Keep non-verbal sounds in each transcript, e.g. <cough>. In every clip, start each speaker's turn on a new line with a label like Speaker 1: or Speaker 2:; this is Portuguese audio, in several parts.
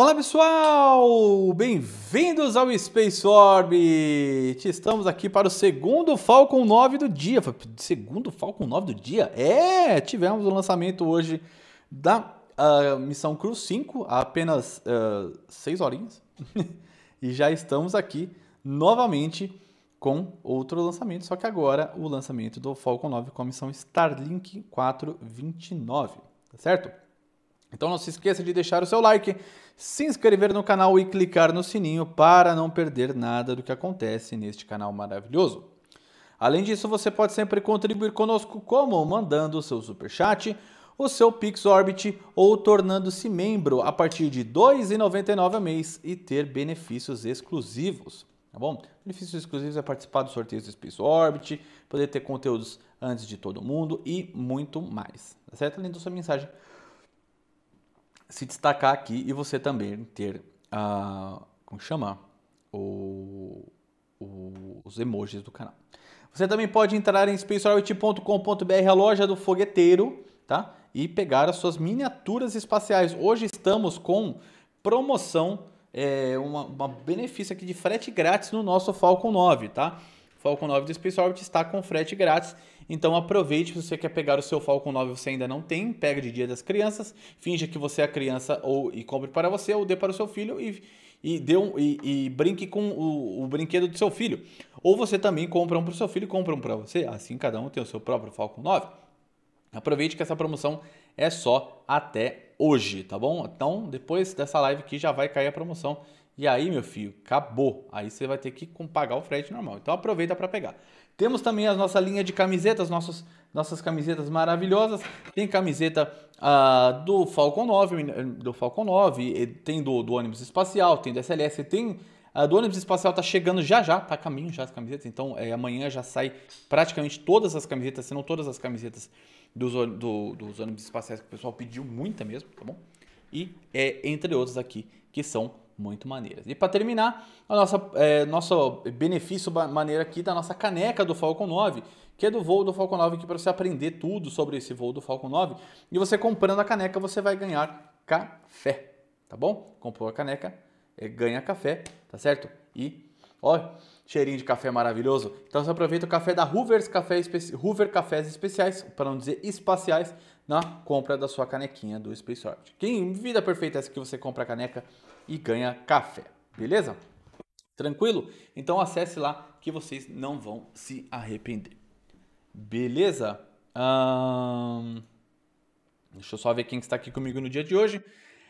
Speaker 1: Olá pessoal, bem-vindos ao Space Orbit. Estamos aqui para o segundo Falcon 9 do dia. Segundo Falcon 9 do dia? É, tivemos o lançamento hoje da uh, missão Crew 5, há apenas uh, ah, 6 horinhas. <laughs> e já estamos aqui novamente com outro lançamento, só que agora o lançamento do Falcon 9 com a missão Starlink 429, tá certo? Então não se esqueça de deixar o seu like, se inscrever no canal e clicar no sininho para não perder nada do que acontece neste canal maravilhoso. Além disso, você pode sempre contribuir conosco como mandando o seu superchat, o seu PixOrbit ou tornando-se membro a partir de R$ 2,99 ao mês e ter benefícios exclusivos. Tá bom? Benefícios exclusivos é participar dos sorteios do Space Orbit, poder ter conteúdos antes de todo mundo e muito mais. Tá certo? Além da sua mensagem se destacar aqui e você também ter a. Ah, como chamar O, o, os emojis do canal. Você também pode entrar em spaceorbit.com.br, a loja do fogueteiro, tá? E pegar as suas miniaturas espaciais. Hoje estamos com promoção, é, uma, uma benefício aqui de frete grátis no nosso Falcon 9, tá? Falcon 9 do Space Orbit está com frete grátis então aproveite se você quer pegar o seu Falcon 9 você ainda não tem, pega de Dia das Crianças, finja que você é a criança ou e compre para você ou dê para o seu filho e e, dê um, e, e brinque com o, o, brinquedo do seu filho. Ou você também compra um para o seu filho e compra um para você. Assim cada um tem o seu próprio Falcon 9. Aproveite que essa promoção é só até hoje, tá bom? Então, depois dessa live aqui já vai cair a promoção. E aí, meu filho, acabou. Aí você vai ter que pagar o frete normal. Então aproveita para pegar. Temos também a nossa linha de camisetas, nossos, nossas camisetas maravilhosas. Tem camiseta ah, do Falcon 9, eh, do Falcon 9, eh, tem do, do ônibus espacial, tem do SLS, tem a ah, do ônibus espacial tá chegando já já, tá a caminho já as camisetas, então é, amanhã já sai praticamente todas as camisetas, se não todas as camisetas dos, do, dos ônibus espaciais que o pessoal pediu muita mesmo, tá bom? E é, entre outras aqui que são muito maneiras. E para terminar, a nossa é, nosso benefício maneira aqui da nossa caneca do Falcon 9, que é do voo do Falcon 9 para você aprender tudo sobre esse voo do Falcon 9. E você comprando a caneca, você vai ganhar café, tá bom? Comprou a caneca, é, ganha café, tá certo? E olha, cheirinho de café maravilhoso. Então você aproveita o café da Hoover's café Hoover Cafés Especiais, para não dizer espaciais, na compra da sua canequinha do Space Orbit. Que vida perfeita é essa que você compra a caneca e ganha café. Beleza? Tranquilo? Então acesse lá que vocês não vão se arrepender. Beleza? Hum... Deixa eu só ver quem está aqui comigo no dia de hoje.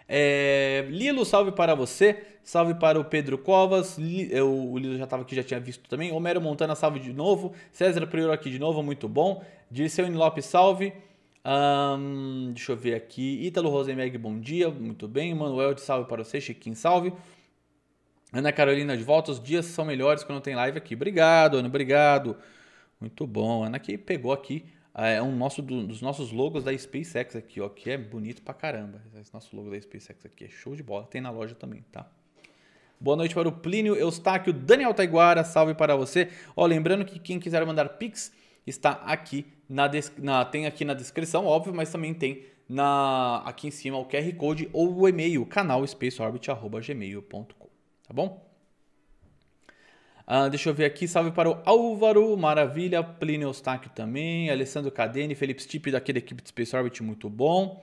Speaker 1: É, Lilo, salve para você. Salve para o Pedro Covas. Eu, o Lilo já estava aqui, já tinha visto também. Homero Montana, salve de novo. César Prior aqui de novo, muito bom. Dirceu Lopes, salve. Um, deixa eu ver aqui. Ítalo Rosenberg, bom dia. Muito bem. Manuel de salve para você. Chiquinho, salve. Ana Carolina de volta. Os dias são melhores quando tem live aqui. Obrigado, Ana. Obrigado. Muito bom. Ana que pegou aqui eh, é um nosso, dos nossos logos da SpaceX aqui, ó, que é bonito pra caramba. Esse nosso logo da SpaceX aqui é show de bola. Tem na loja também, tá? Boa noite para o Plínio Eustáquio, Daniel Taiguara, salve para você. Ó, lembrando que quem quiser mandar Pix está aqui na, na, tem aqui na descrição, óbvio, mas também tem na, aqui em cima o QR Code ou o e-mail, canal spaceorbit.gmail.com, tá bom? Ah, deixa eu ver aqui, salve para o Álvaro, maravilha, Plínio Eustáquio também, Alessandro Cadene, Felipe Stipe daquele equipe de Space Orbit, muito bom.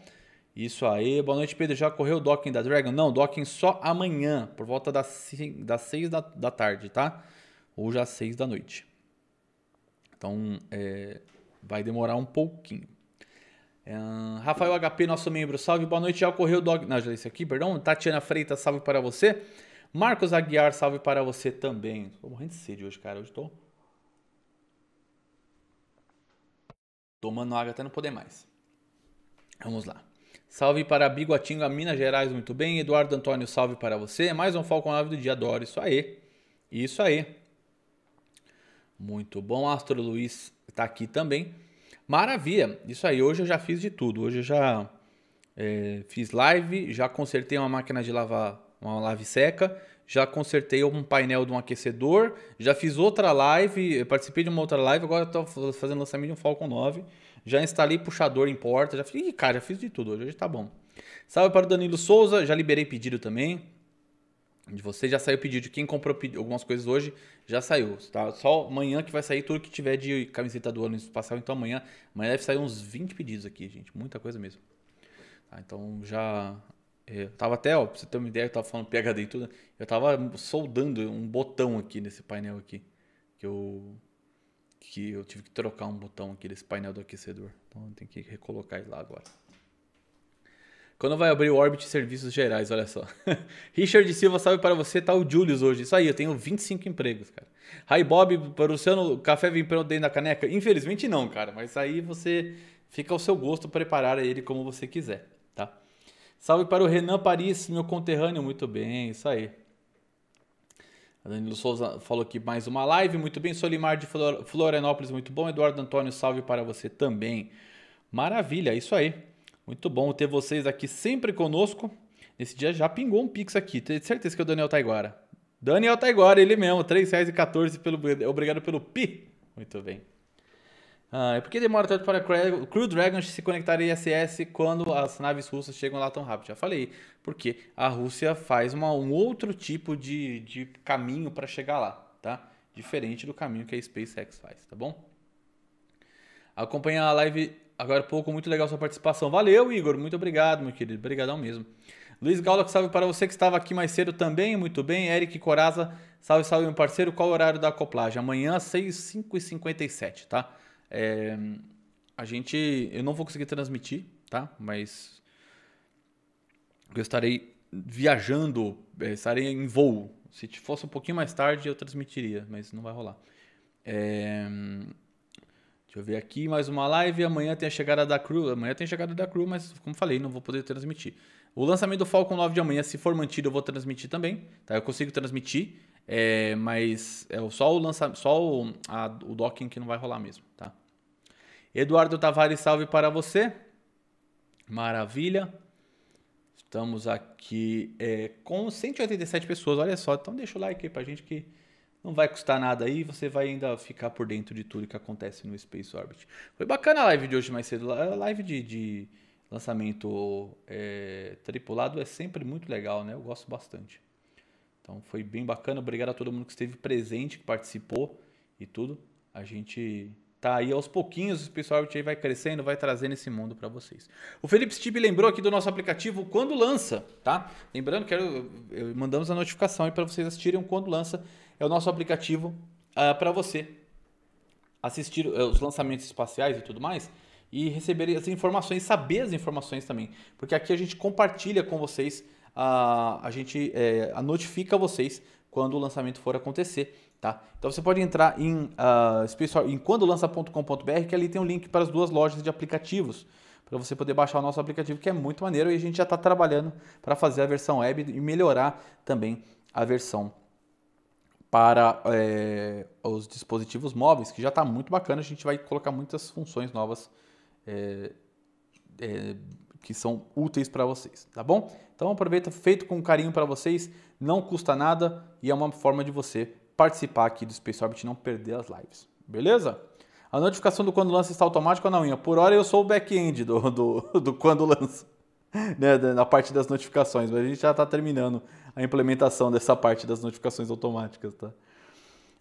Speaker 1: Isso aí, boa noite Pedro, já correu o docking da Dragon? Não, docking só amanhã, por volta das, das 6 da, da tarde, tá? Ou já 6 da noite. Então, é, Vai demorar um pouquinho. Uh, Rafael HP, nosso membro, salve, boa noite. Já ocorreu o dog. Não, já disse aqui, perdão. Tatiana Freitas, salve para você. Marcos Aguiar, salve para você também. Tô morrendo de sede hoje, cara. Hoje tô. Tomando água até não poder mais. Vamos lá. Salve para Biguatinga, Minas Gerais, muito bem. Eduardo Antônio, salve para você. Mais um Falcon 9 do dia, adoro. Isso aí. Isso aí. Muito bom, Astro Luiz está aqui também. Maravilha! Isso aí, hoje eu já fiz de tudo. Hoje eu já é, fiz live, já consertei uma máquina de lavar, uma lave seca, já consertei um painel de um aquecedor, já fiz outra live, participei de uma outra live, agora estou fazendo lançamento de um Falcon 9, já instalei puxador em porta, já fiz, Ih, cara, já fiz de tudo, hoje, hoje tá bom. Salve para o Danilo Souza, já liberei pedido também de você. Já saiu o pedido. Quem comprou algumas coisas hoje já saiu. Tá? Só amanhã que vai sair tudo que tiver de camiseta do ano espacial. Então amanhã, amanhã deve sair uns 20 pedidos aqui, gente. Muita coisa mesmo. Tá? Então já. É, eu tava até, ó, pra você ter uma ideia, eu tava falando PHD e tudo. Eu tava soldando um botão aqui nesse painel aqui. Que eu. Que eu tive que trocar um botão aqui desse painel do aquecedor. Então eu tenho que recolocar ele lá agora. Quando vai abrir o Orbit Serviços Gerais, olha só. <laughs> Richard Silva, salve para você, tá o Julius hoje. Isso aí, eu tenho 25 empregos, cara. Hi Bob, para o Luciano, café vem pronto dentro da caneca? Infelizmente não, cara, mas aí você fica ao seu gosto preparar ele como você quiser, tá? Salve para o Renan Paris, meu conterrâneo, muito bem, isso aí. A Danilo Souza falou aqui mais uma live, muito bem. Solimar de Florianópolis, muito bom. Eduardo Antônio, salve para você também. Maravilha, isso aí. Muito bom ter vocês aqui sempre conosco. Nesse dia já pingou um pix aqui. Tenho certeza que é o Daniel Taiguara. Daniel Taiguara, ele mesmo. R$3,14. Pelo... Obrigado pelo pi. Muito bem. Ah, por que demora tanto para o Crew Dragon se conectar a ISS quando as naves russas chegam lá tão rápido? Já falei, porque a Rússia faz uma, um outro tipo de, de caminho para chegar lá, tá? Diferente do caminho que a SpaceX faz, tá bom? Acompanhar a live agora pouco, muito legal sua participação. Valeu, Igor, muito obrigado, meu querido. Obrigadão mesmo. Luiz Galo salve para você que estava aqui mais cedo também, muito bem. Eric Coraza, salve, salve, meu parceiro. Qual o horário da acoplagem? Amanhã, 6, h e 57 tá? É, a gente, eu não vou conseguir transmitir, tá? Mas eu estarei viajando, é, estarei em voo. Se fosse um pouquinho mais tarde, eu transmitiria, mas não vai rolar. É... Deixa eu ver aqui mais uma live. Amanhã tem a chegada da Crew. Amanhã tem a chegada da Crew, mas como falei, não vou poder transmitir. O lançamento do Falcon 9 de amanhã, se for mantido, eu vou transmitir também. Tá? Eu consigo transmitir, é, mas é só o lançamento, só o, a, o docking que não vai rolar mesmo. Tá? Eduardo Tavares, salve para você. Maravilha. Estamos aqui é, com 187 pessoas. Olha só, então deixa o like aí pra gente que não vai custar nada aí, você vai ainda ficar por dentro de tudo que acontece no Space Orbit. Foi bacana a live de hoje mais cedo. A live de, de lançamento é, tripulado é sempre muito legal, né? Eu gosto bastante. Então foi bem bacana. Obrigado a todo mundo que esteve presente, que participou e tudo. A gente tá aí aos pouquinhos, o Space Orbit aí vai crescendo, vai trazendo esse mundo para vocês. O Felipe Stib lembrou aqui do nosso aplicativo quando lança, tá? Lembrando que eu, eu, mandamos a notificação aí para vocês assistirem quando lança é o nosso aplicativo uh, ah, para você assistir eh, os lançamentos espaciais e tudo mais e receber as informações, saber as informações também, porque aqui a gente compartilha com vocês, uh, a gente uh, notifica vocês quando o lançamento for acontecer. Tá? Então você pode entrar em, uh, em quandolança.com.br, que ali tem um link para as duas lojas de aplicativos, para você poder baixar o nosso aplicativo, que é muito maneiro e a gente já está trabalhando para fazer a versão web e melhorar também a versão para é, os dispositivos móveis, que já está muito bacana. A gente vai colocar muitas funções novas é, é, que são úteis para vocês, tá bom? Então aproveita, feito com carinho para vocês, não custa nada e é uma forma de você participar aqui do Space Orbit e não perder as lives, beleza? A notificação do quando lança está automática ou não, Por hora eu sou o back-end do, do, do quando lança. <laughs> né, na parte das notificações, mas a gente já está terminando a implementação dessa parte das notificações automáticas, tá?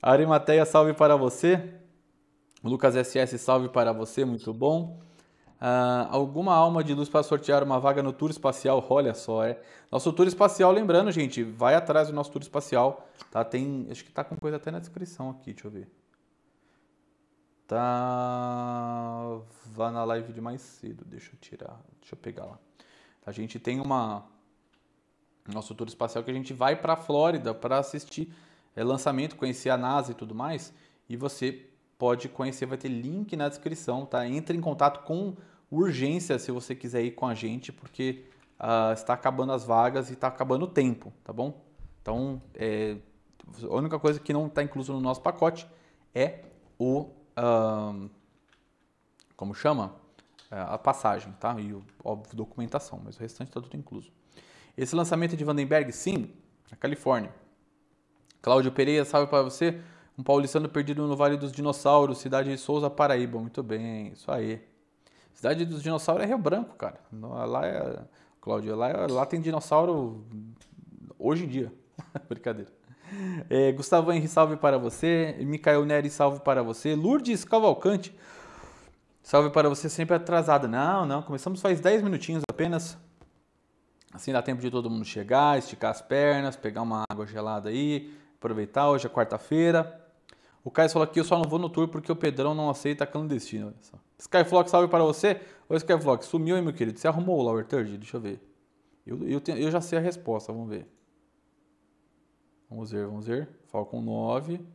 Speaker 1: Arimateia, salve para você. Lucas SS, salve para você, muito bom. Uh, alguma alma de luz para sortear uma vaga no tour espacial? Olha só, é. Nosso tour espacial, lembrando, gente, vai atrás do nosso tour espacial, tá? Tem, acho que tá com coisa até na descrição aqui, deixa eu ver. Tá, vá na live de mais cedo, deixa eu tirar, deixa eu pegar lá. A gente tem uma nosso tour espacial que a gente vai para a Flórida para assistir é, lançamento, conhecer a NASA e tudo mais. E você pode conhecer, vai ter link na descrição, tá? Entre em contato com urgência se você quiser ir com a gente, porque uh, está acabando as vagas e está acabando o tempo, tá bom? Então, é, a única coisa que não está incluso no nosso pacote é o. Uh, como chama? É, a passagem, tá? E, óbvio, documentação, mas o restante está tudo incluso. Esse lançamento de Vandenberg, sim, na Califórnia. Cláudio Pereira, salve para você. Um paulistano perdido no Vale dos Dinossauros, cidade de Souza, Paraíba. Muito bem, isso aí. Cidade dos Dinossauros é Rio Branco, cara. Lá é. Cláudio, lá, é, lá tem dinossauro hoje em dia. <laughs> Brincadeira. É, Gustavo Henrique, salve para você. Micael Neri, salve para você. Lourdes Cavalcante. Salve para você sempre atrasado. Não, não, começamos faz 10 minutinhos apenas. Assim dá tempo de todo mundo chegar, esticar as pernas, pegar uma água gelada aí, aproveitar. Hoje é quarta-feira. O Caio falou que eu só não vou no tour porque o Pedrão não aceita clandestino. Skyflock, salve para você. Oi, Skyflock, sumiu, hein, meu querido? Você arrumou o Lower Third? Deixa eu ver. Eu, eu, tenho, eu já sei a resposta, vamos ver. Vamos ver, vamos ver. Falcon 9. Ele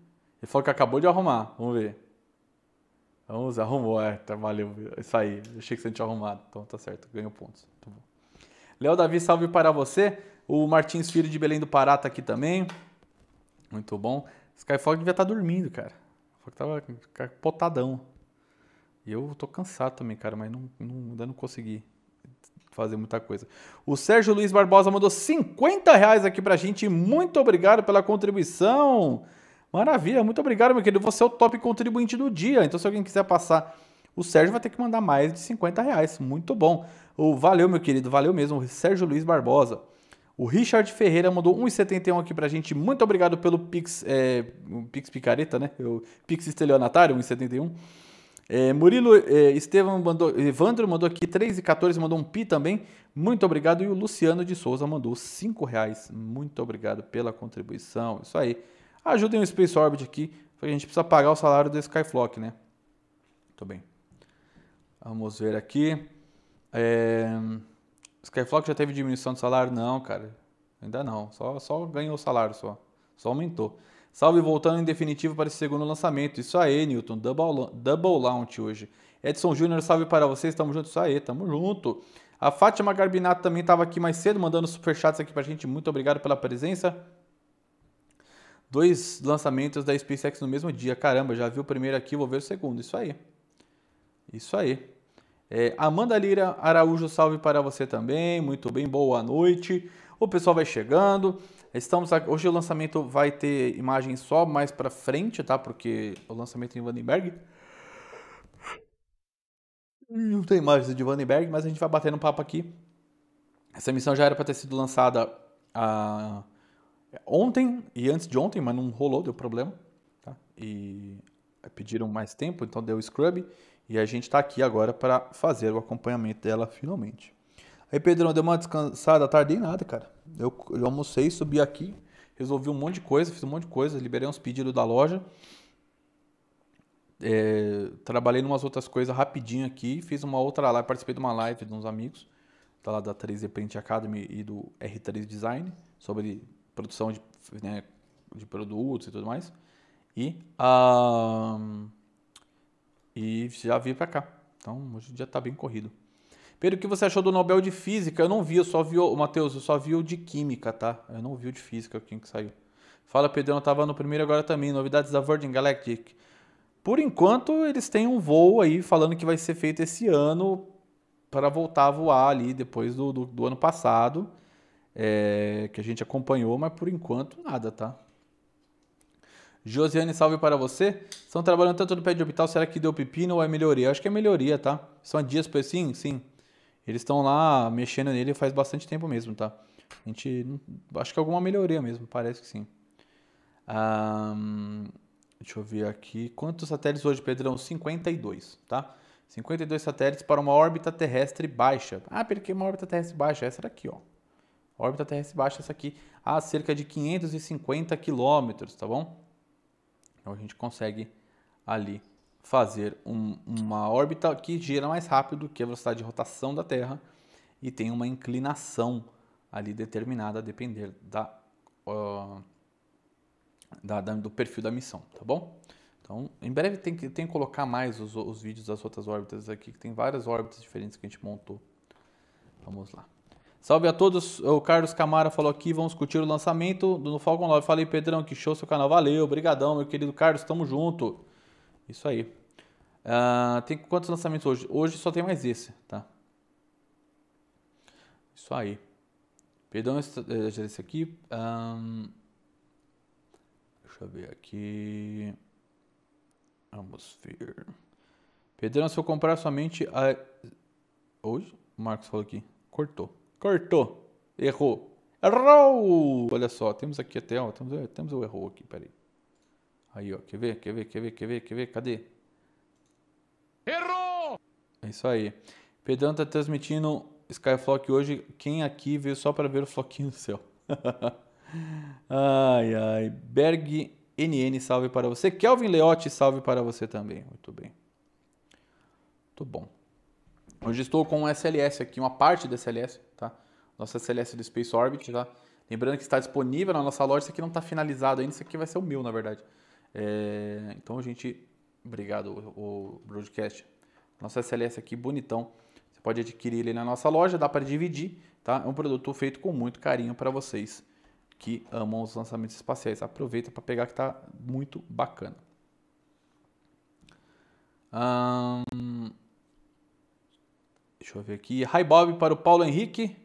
Speaker 1: falou que acabou de arrumar, vamos ver. Vamos Arrumou, é, tá, valeu. É isso aí. Achei que você tinha arrumado. Então tá certo, ganhou pontos. Tá bom. Léo Davi, salve para você. O Martins Filho de Belém do Pará tá aqui também. Muito bom. Skyfog devia estar tá dormindo, cara. Só tava potadão. E eu tô cansado também, cara, mas não, não, ainda não consegui fazer muita coisa. O Sérgio Luiz Barbosa mandou 50 reais aqui pra gente. Muito obrigado pela contribuição. Maravilha, muito obrigado, meu querido. Você é o top contribuinte do dia. Então, se alguém quiser passar, o Sérgio vai ter que mandar mais de 50 reais. Muito bom. o valeu, meu querido. Valeu mesmo. O Sérgio Luiz Barbosa. O Richard Ferreira mandou 1,71 aqui pra gente. Muito obrigado pelo Pix. É, Pix picareta, né? O Pix estelionatário, 1,71. É, Murilo é, Estevam mandou, Evandro mandou aqui 3 e 14, mandou um pi também. Muito obrigado. E o Luciano de Souza mandou 5 reais. Muito obrigado pela contribuição. Isso aí. Ajudem o Space Orbit aqui, porque a gente precisa pagar o salário do Skyflock, né? Muito bem. Vamos ver aqui. É... Skyflock já teve diminuição de salário? Não, cara. Ainda não. Só, só ganhou o salário, só. Só aumentou. Salve voltando em definitivo para esse segundo lançamento. Isso aí, Newton. Double, double launch hoje. Edson Júnior, salve para vocês. Tamo junto. Isso aí, tamo junto. A Fátima Garbinato também estava aqui mais cedo, mandando superchats aqui para a gente. Muito obrigado pela presença. Dois lançamentos da SpaceX no mesmo dia. Caramba, já vi o primeiro aqui, vou ver o segundo. Isso aí. Isso aí. É, Amanda Lira Araújo, salve para você também. Muito bem, boa noite. O pessoal vai chegando. Estamos aqui, hoje o lançamento vai ter imagem só mais para frente, tá? Porque o lançamento em Vandenberg. Não tem imagens de Vandenberg, mas a gente vai bater no papo aqui. Essa missão já era para ter sido lançada ah, Ontem e antes de ontem, mas não rolou, deu problema. Tá? E é, pediram mais tempo, então deu scrub. E a gente está aqui agora para fazer o acompanhamento dela finalmente. Aí, Pedrão, deu uma descansada, tarde e nada, cara. Eu, eu almocei, subi aqui, resolvi um monte de coisa, fiz um monte de coisa, liberei uns pedidos da loja. É, trabalhei umas outras coisas rapidinho aqui, fiz uma outra live, participei de uma live de uns amigos, tá lá da 3D Print Academy e do R3 Design, sobre produção de, né, de produtos e tudo mais. E, uh, e já vi para cá. Então hoje já está bem corrido. Pedro, o que você achou do Nobel de Física? Eu não vi, eu só vi o Matheus, eu só vi o de Química, tá? Eu não vi o de Física, quem que saiu. Fala, Pedrão, eu tava no primeiro agora também, novidades da Virgin Galactic. Por enquanto, eles têm um voo aí falando que vai ser feito esse ano para voltar a voar ali depois do, do, do ano passado é, que a gente acompanhou, mas por enquanto nada, tá? Josiane, salve para você. Estão trabalhando tanto no pé de hospital, será que deu pepino ou é melhoria? acho que é melhoria, tá? São dias para sim, sim. Eles estão lá mexendo nele faz bastante tempo mesmo, tá? A gente acho que alguma melhoria mesmo, parece que sim. Um, deixa eu ver aqui. Quantos satélites hoje, Pedrão? 52, tá? 52 satélites para uma órbita terrestre baixa. Ah, porque uma órbita terrestre baixa? Essa daqui, ó órbita terrestre baixa essa aqui a cerca de 550 quilômetros, tá bom? Então a gente consegue ali fazer um, uma órbita que gira mais rápido que a velocidade de rotação da Terra e tem uma inclinação ali determinada a depender da, uh, da, da, do perfil da missão, tá bom? Então, em breve tem que, tem que colocar mais os, os vídeos das outras órbitas aqui, que tem várias órbitas diferentes que a gente montou. Vamos lá. Salve a todos, o Carlos Camara falou aqui, vamos curtir o lançamento do Falcon 9. Falei, Pedrão, que show seu canal, valeu, brigadão, meu querido Carlos, tamo junto. Isso aí. Uh, tem quantos lançamentos hoje? Hoje só tem mais esse, tá? Isso aí. Pedrão, esse eh, aqui. Um, deixa eu ver aqui. Vamos ver. Pedrão, se eu comprar somente a... Hoje? O Marcos falou aqui. Cortou. Cortou. Errou. Errou! Olha só, temos aqui até, ó, temos, é, temos o erro aqui, peraí. Aí, ó, quer ver, quer ver, quer ver, quer ver, quer ver, cadê? Errou! É isso aí. Pedrão tá transmitindo Skyflock hoje. Quem aqui veio só para ver o floquinho do céu? <laughs> ai, ai. Berg NN, salve para você. Kelvin Leotti, salve para você também. Muito bem. Muito bom. Hoje estou com um SLS aqui, uma parte do SLS, tá? Nossa SLS do Space Orbit, tá? Lembrando que está disponível na nossa loja, isso aqui não está finalizado ainda, isso aqui vai ser o meu, na verdade. É... Então a gente... Obrigado, o, o Broadcast. Nosso SLS aqui, bonitão. Você pode adquirir ele na nossa loja, dá para dividir, tá? É um produto feito com muito carinho para vocês que amam os lançamentos espaciais. Aproveita para pegar que está muito bacana. Hum... Deixa eu ver aqui. Hi Bob para o Paulo Henrique.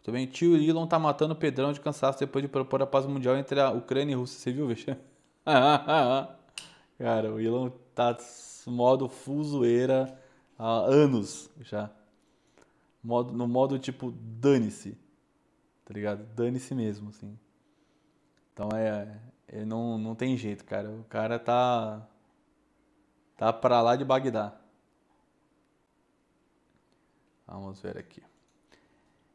Speaker 1: Também tio Elon tá matando o Pedrão de cansaço depois de propor a paz mundial entre a Ucrânia e a Rússia. Você viu, Vexame? <laughs> Cara, o Elon tá modo fuzoeira há anos já. Modo, no modo tipo, dane-se. Tá ligado? Dane-se mesmo, assim. Então é. é não, não tem jeito, cara. O cara tá. Tá pra lá de Bagdá. Vamos ver aqui.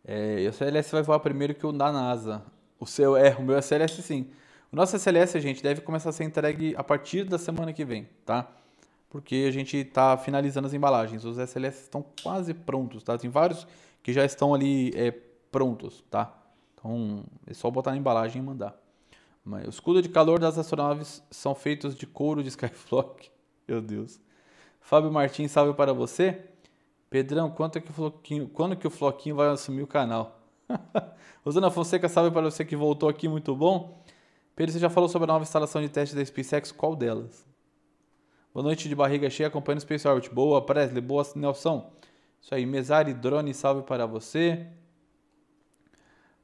Speaker 1: É, e o CLS vai voar primeiro que o da NASA. O seu é, o meu SLS sim. O nosso SLS, gente, deve começar a ser entregue a partir da semana que vem, tá? Porque a gente está finalizando as embalagens. Os SLS estão quase prontos, tá? Tem vários que já estão ali é, prontos, tá? Então é só botar na embalagem e mandar. Mas o escudo de calor das astronaves são feitos de couro de <laughs> Skyflock. Meu Deus. Fábio Martins, salve para você. Pedrão, quanto é que o Floquinho, quando que o Floquinho vai assumir o canal? Rosana <laughs> Fonseca, salve para você que voltou aqui, muito bom. Pedro, você já falou sobre a nova instalação de teste da SpaceX, qual delas? Boa noite de barriga cheia, acompanha o Space Orbit. Boa, Presley, boa, Nelson. Isso aí, Mesari Drone, salve para você.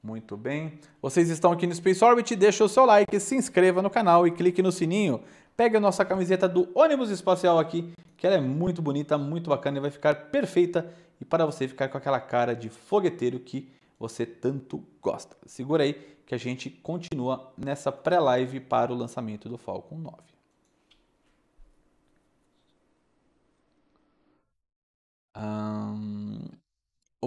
Speaker 1: Muito bem. Vocês estão aqui no Space Orbit, deixa o seu like, se inscreva no canal e clique no sininho Pegue a nossa camiseta do ônibus espacial aqui, que ela é muito bonita, muito bacana e vai ficar perfeita e para você ficar com aquela cara de fogueteiro que você tanto gosta. Segura aí que a gente continua nessa pré-live para o lançamento do Falcon 9. Ah...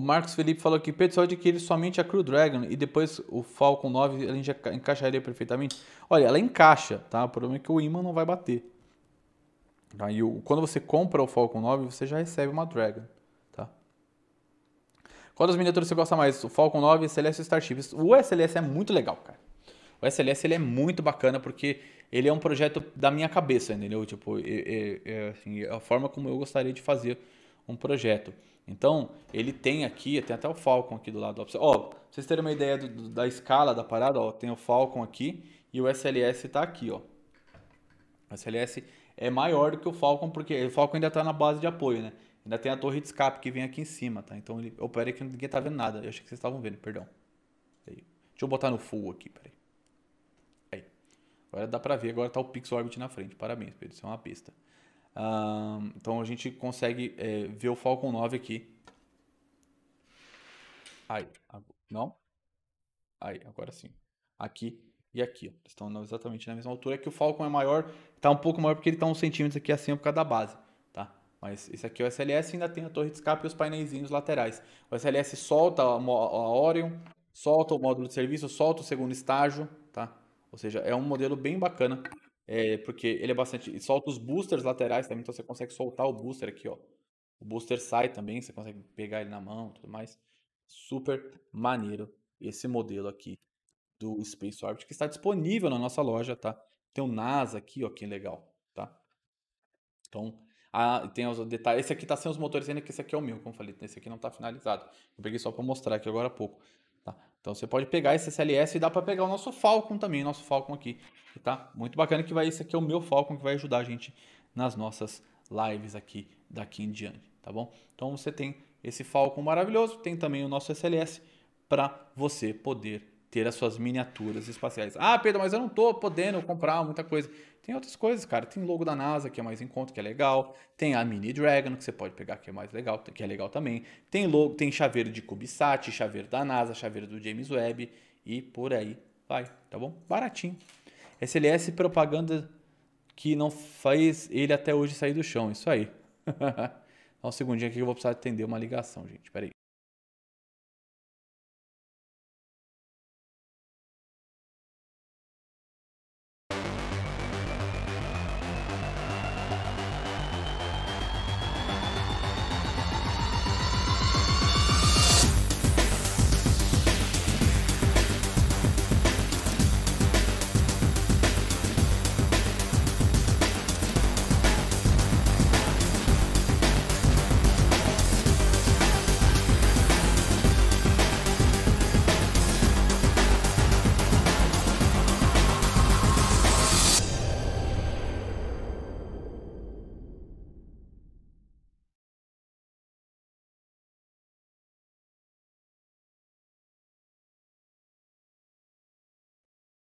Speaker 1: Marcos Felipe falou que Pedro só adquire somente a Crew Dragon e depois o Falcon 9 ela encaixaria perfeitamente. Olha, ela encaixa, tá? O problema é que o imã não vai bater. Tá? o, quando você compra o Falcon 9, você já recebe uma Dragon. Tá? Qual das miniaturas você gosta mais? O Falcon 9, SLS ou Starship? O SLS é muito legal, cara. O SLS ele é muito bacana porque ele é um projeto da minha cabeça, entendeu? Tipo, é, é, é, assim, é a forma como eu gostaria de fazer um projeto. Então, ele tem aqui, tem até o Falcon aqui do lado. Ó, pra vocês terem uma ideia do, do, da escala da parada, ó, tem o Falcon aqui e o SLS está aqui, ó. O SLS é maior do que o Falcon, porque o Falcon ainda está na base de apoio, né? Ainda tem a torre de escape que vem aqui em cima, tá? Então ele opera que ninguém tá vendo nada. Eu achei que vocês estavam vendo, perdão. Aí. Deixa eu botar no full aqui, peraí. Aí. Agora dá pra ver, agora tá o Pix Orbit na frente. Parabéns, Pedro, isso é uma pista então a gente consegue é, ver o Falcon 9 aqui. Aí, não? Aí, agora sim. Aqui e aqui. Estão exatamente na mesma altura. É que o Falcon é maior, está um pouco maior porque ele está uns centímetros aqui acima por causa da base. Tá? Mas esse aqui é o SLS ainda tem a torre de escape e os painéis laterais. O SLS solta a, a Orion, solta o módulo de serviço, solta o segundo estágio. Tá? Ou seja, é um modelo bem bacana é, porque ele é bastante. Ele solta os boosters laterais também, então você consegue soltar o booster aqui, ó. O booster sai também, você consegue pegar ele na mão tudo mais. Super maneiro esse modelo aqui do Space Orbit, que está disponível na nossa loja, tá? Tem o NASA aqui, ó, que legal, tá? Então, ah, tem os detalhes. Esse aqui tá sem os motores ainda, que esse aqui é o meu, como eu falei, esse aqui não tá finalizado. Eu peguei só para mostrar aqui agora há pouco. Então você pode pegar esse SLS e dá para pegar o nosso Falcon também, o nosso Falcon aqui, tá? Muito bacana que vai, esse aqui é o meu Falcon que vai ajudar a gente nas nossas lives aqui daqui em diante, tá bom? Então você tem esse Falcon maravilhoso, tem também o nosso SLS para você poder ter as suas miniaturas espaciais. Ah, Pedro, mas eu não tô podendo comprar muita coisa. Tem outras coisas, cara. Tem logo da NASA, que é mais em conta, que é legal. Tem a Mini Dragon, que você pode pegar, que é mais legal, que é legal também. Tem logo, tem chaveiro de CubeSat, chaveiro da NASA, chaveiro do James Webb e por aí vai, tá bom? Baratinho. SLS propaganda que não faz ele até hoje sair do chão, isso aí. <laughs> Dá um segundinho aqui que eu vou precisar atender uma ligação, gente. Peraí.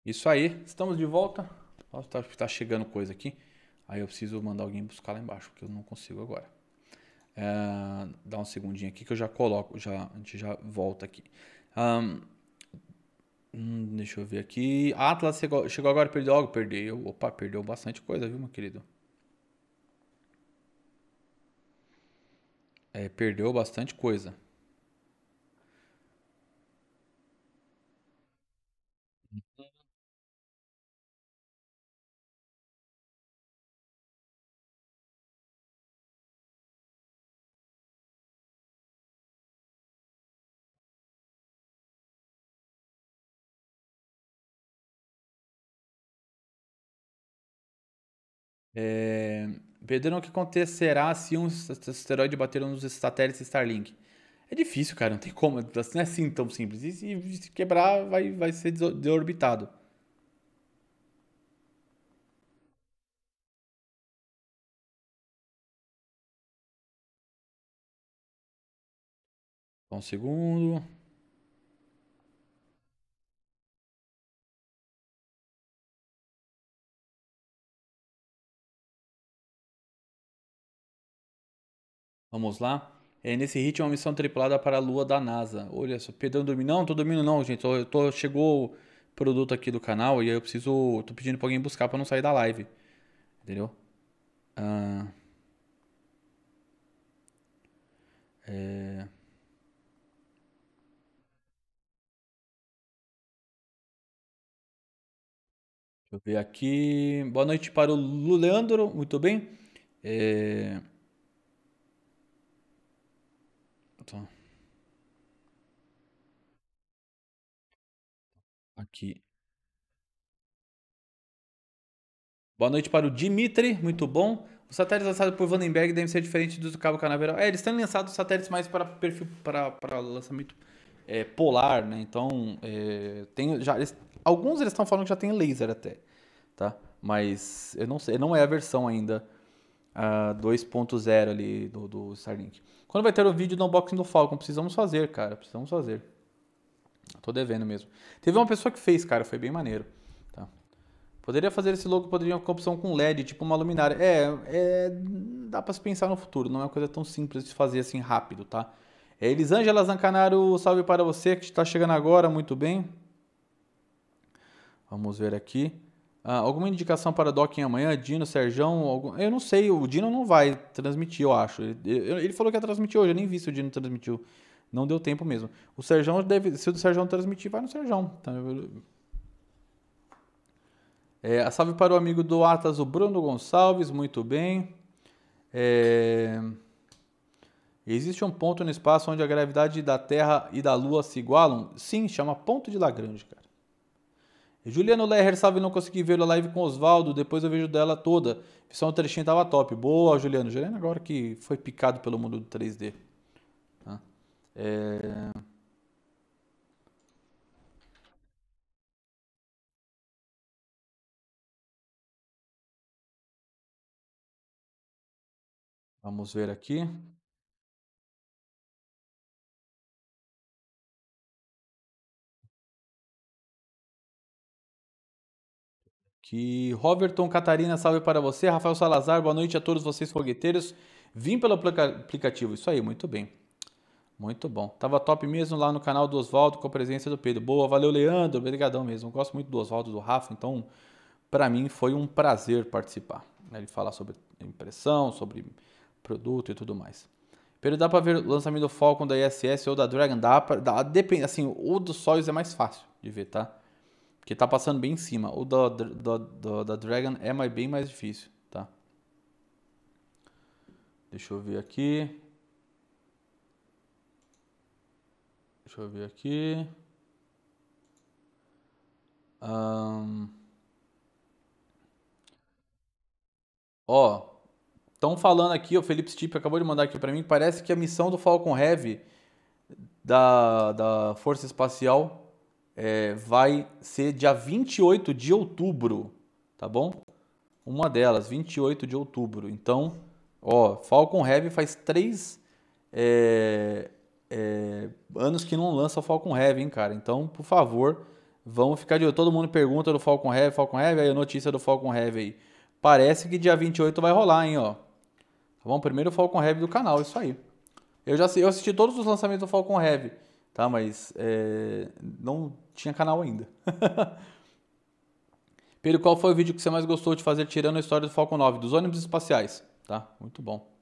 Speaker 1: Isso aí, estamos de volta. Nossa, tá, tá, chegando coisa aqui. Aí eu preciso mandar alguém buscar lá embaixo, porque eu não consigo agora. É, dá um segundinho aqui que eu já coloco, já, a gente já volta aqui. Hum, deixa eu ver aqui. Atlas chegou, chegou agora, perdeu algo? Perdeu. Opa, perdeu bastante coisa, viu, meu querido? É, perdeu bastante coisa.
Speaker 2: É,
Speaker 1: perderam o que acontecerá se um asteroide bater nos satélites Starlink. É difícil, cara, não tem como, assim, não é assim tão simples. E se quebrar, vai, vai ser desorbitado.
Speaker 2: um segundo.
Speaker 1: Vamos lá? É, nesse ritmo, uma missão triplada para a Lua da NASA. Olha só, Pedrão dormindo. Não, tô dormindo não, gente. Eu tô, chegou produto aqui do canal e aí eu preciso... Tô pedindo pra alguém buscar pra não sair da live. Entendeu? Ah... É... Deixa eu ver aqui. Boa noite para o Leandro. Muito bem. É... Aqui. Boa noite para o Dimitri, muito bom. Os satélites lançados por Vandenberg devem ser diferentes dos do Cabo Canaveral. É, eles têm lançado satélites mais para perfil para, para lançamento é, polar, né? Então, é, tem, já, eles, alguns eles estão falando que já tem laser até, tá? Mas eu não sei, não é a versão ainda uh, 2.0 ali do, do Starlink. Quando vai ter o vídeo do unboxing do Falcon? Precisamos fazer, cara, precisamos fazer. Tô devendo mesmo. Teve uma pessoa que fez, cara, foi bem maneiro. Tá. Poderia fazer esse logo, poderia uma opção com LED, tipo uma luminária. É, é dá para se pensar no futuro, não é uma coisa tão simples de fazer assim rápido, tá? É, Elisângela Zancanaro, salve para você que está chegando agora, muito bem. Vamos ver aqui. Ah, alguma indicação para Doc em amanhã? Dino, Serjão? Algum... Eu não sei, o Dino não vai transmitir, eu acho. Ele, ele falou que ia transmitir hoje, eu nem vi se o Dino transmitiu. Não deu tempo mesmo. O Serjão deve. Se o Serjão transmitir, vai no Serjão. Tá, é, a salve para o amigo do Atas, o Bruno Gonçalves, muito bem. É, existe um ponto no espaço onde a gravidade da Terra e da Lua se igualam? Sim, chama ponto de Lagrange, cara. Juliano Lerrer, salve, não consegui ver a live com Oswaldo, depois eu vejo dela toda. Só um trechinho tava top. Boa, Juliano. Juliano agora que foi picado pelo mundo do 3D. É...
Speaker 2: Vamos ver aqui.
Speaker 1: Que Roberton Catarina, salve para você. Rafael Salazar, boa noite a todos vocês fogueteiros. Vim pelo aplicativo. Isso aí, muito bem. Muito bom. Tava top mesmo lá no canal do Oswaldo com a presença do Pedro. Boa, valeu Leandro, obrigadão mesmo. Eu gosto muito do Oswaldo, do Rafa, então para mim foi um prazer participar. Ele né, falar sobre impressão, sobre produto e tudo mais. Pedro, dá para ver o lançamento do Falcon da ISS ou da Dragon? Dá pra, dá, depende, assim, o do Soyuz é mais fácil de ver, tá? Porque tá passando bem em cima. O da, da, da, da Dragon é mais, bem mais difícil, tá? Deixa eu ver aqui. Deixa eu ver aqui. Um... Ó, estão falando aqui, o Felipe Stipe acabou de mandar aqui para mim, parece que a missão do Falcon Heavy da, da Força Espacial é, vai ser dia 28 de outubro, tá bom? Uma delas, 28 de outubro. Então, ó, Falcon Heavy faz três é, é, anos que não lança o Falcon Heavy, hein, cara? Então, por favor, vamos ficar de olho. Todo mundo pergunta do Falcon Heavy, Falcon Heavy, aí a notícia do Falcon Heavy aí. Parece que dia 28 vai rolar, hein, ó. Tá bom? Primeiro Falcon Heavy do canal, isso aí. Eu já eu assisti todos os lançamentos do Falcon Heavy, tá? Mas é, não tinha canal ainda. <laughs> Pedro, qual foi o vídeo que você mais gostou de fazer tirando a história do Falcon 9? Dos ônibus espaciais, tá? Muito bom.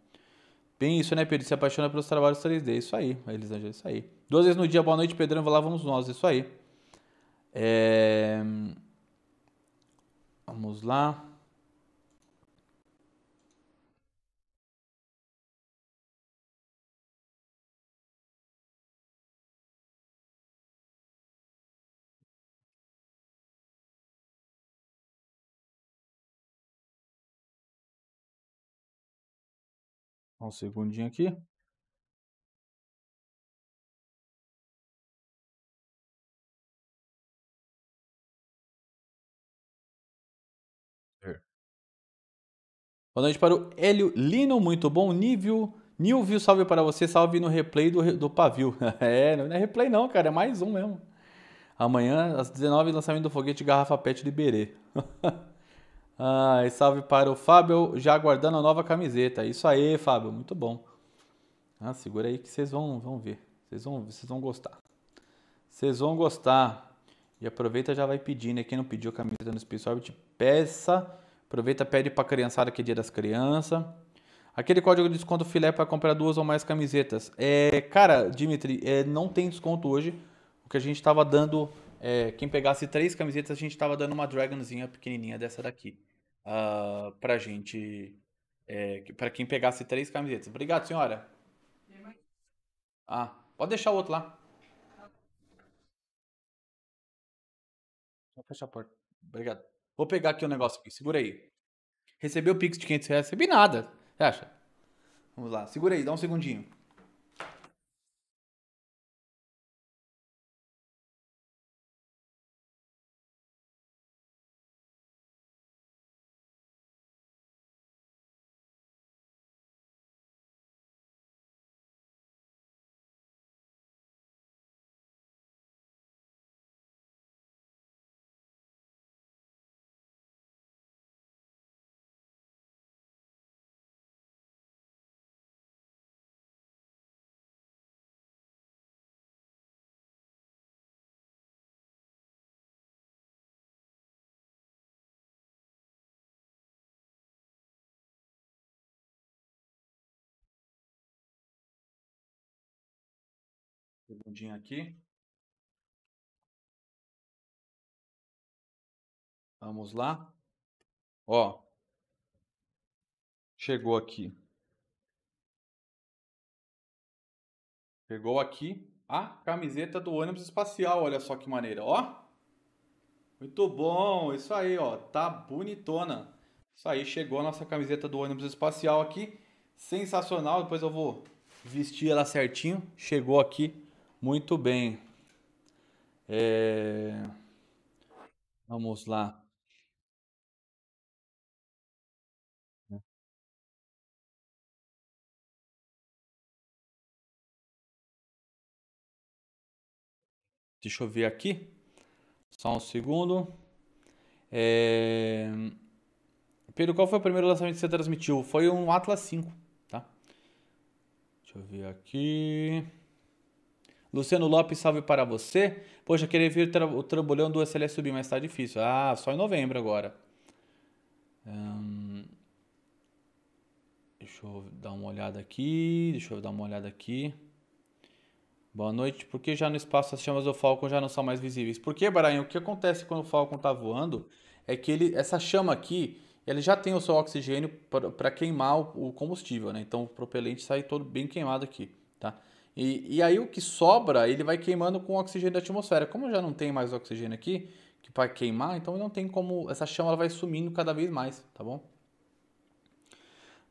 Speaker 1: Bem isso, né, Pedro? Se apaixona pelos trabalhos 3D. É isso aí, Elisângela, é isso aí. Duas vezes no dia, boa noite, Pedrão, lá vamos nós, é isso aí. É... Hum, vamos lá.
Speaker 2: um segundinho aqui. Boa noite para o
Speaker 1: Hélio Lino, muito bom. Nível, Nilvio, salve para você, salve no replay do, do pavio. <laughs> é, não é replay não, cara, é mais um mesmo. Amanhã, às 19 lançamento do foguete Garrafa Pet Liberê. <laughs> Ai, salve para o Fábio, já aguardando a nova camiseta. Isso aí, Fábio, muito bom. Ah, segura aí que vocês vão, vão ver. Vocês vão, vocês vão gostar. Vocês vão gostar. E aproveita já vai pedindo. Né? Quem não pediu a camiseta no Space Orbit, peça. Aproveita, pede para a criançada que é dia das crianças. Aquele código de desconto filé para comprar duas ou mais camisetas. É, cara, Dimitri, é, não tem desconto hoje. O que a gente estava dando é, quem pegasse três camisetas, a gente tava dando uma Dragonzinha pequenininha dessa daqui. Uh, pra gente. É, pra quem pegasse três camisetas. Obrigado, senhora. Ah, pode deixar o outro lá. Vou fechar a porta. Obrigado. Vou pegar aqui o um negócio aqui. Segura aí. Recebeu o Pix de 500 reais? Recebi nada. Você acha? Vamos lá. Segura aí, dá um segundinho.
Speaker 2: segundinho aqui. Vamos lá. Ó. Chegou aqui.
Speaker 1: Chegou aqui a camiseta do ônibus espacial. Olha só que maneira, ó. Muito bom, isso aí, ó. Tá bonitona. Isso aí, chegou a nossa camiseta do ônibus espacial aqui. Sensacional, depois eu vou vestir ela certinho. Chegou aqui muito bem. É...
Speaker 2: Vamos lá.
Speaker 1: Deixa eu ver aqui. Só um segundo. É... Pedro, qual foi o primeiro lançamento que você transmitiu? Foi um Atlas 5, tá? Deixa eu ver aqui. Luciano Lopes, salve para você. Poxa, querer vir tra o trambolhão do SLS subir, mas está difícil. Ah, só em novembro agora. deixa eu dar uma olhada aqui. Deixa eu dar uma olhada aqui. Boa noite. Por que já no espaço as chamas do Falcon já não são mais visíveis? Porque, Brian, o que acontece quando o Falcon está voando é que ele, essa chama aqui, ele já tem o seu oxigênio para queimar o, o combustível, né? Então o propelente sai todo bem queimado aqui, tá? E, e aí o que sobra, ele vai queimando com o oxigênio da atmosfera. Como já não tem mais oxigênio aqui, que para queimar, então não tem como. Essa chama ela vai sumindo cada vez mais, tá bom?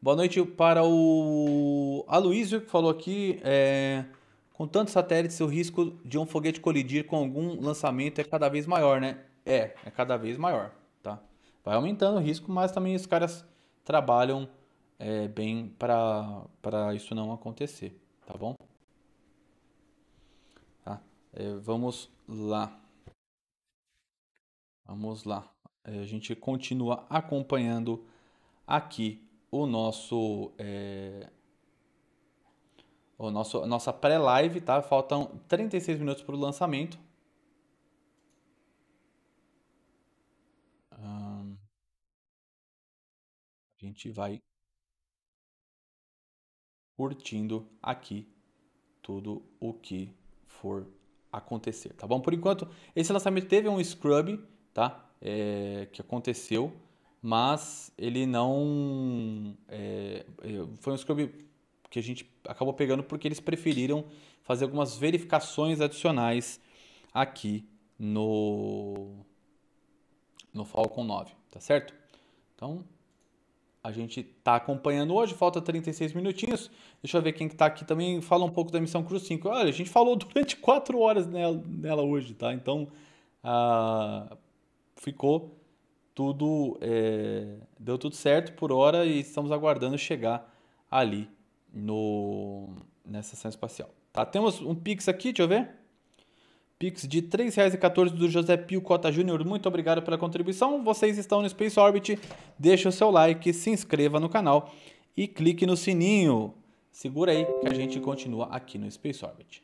Speaker 1: Boa noite para o Aloysio, que falou aqui. É, com tantos satélites, o risco de um foguete colidir com algum lançamento é cada vez maior, né? É, é cada vez maior, tá? Vai aumentando o risco, mas também os caras trabalham é, bem para isso não acontecer, tá bom? É, vamos lá. Vamos lá. É, a gente continua acompanhando aqui o nosso. É, o nosso nossa pré-live, tá? Faltam 36 minutos para o lançamento. a gente vai curtindo aqui tudo o que for acontecer, tá bom? Por enquanto, esse lançamento teve um scrub, tá? É, que aconteceu, mas ele não... É, é, foi um scrub que a gente acabou pegando porque eles preferiram fazer algumas verificações adicionais aqui no, no Falcon 9, tá certo? Então, a gente está acompanhando hoje, falta 36 minutinhos. Deixa eu ver quem está aqui também. Fala um pouco da missão Cruz 5. Olha, a gente falou <laughs> durante 4 horas nela, nela hoje, tá? Então ah, ficou tudo. É, deu tudo certo por hora e estamos aguardando chegar ali no, nessa estação espacial. Tá? Temos um Pix aqui, deixa eu ver. Pix de R$ 3,14 do José Pio Cota Júnior. Muito obrigado pela contribuição. Vocês estão no Space Orbit. Deixe o seu like, se inscreva no canal e clique no sininho. Segura aí que a gente continua aqui no Space Orbit.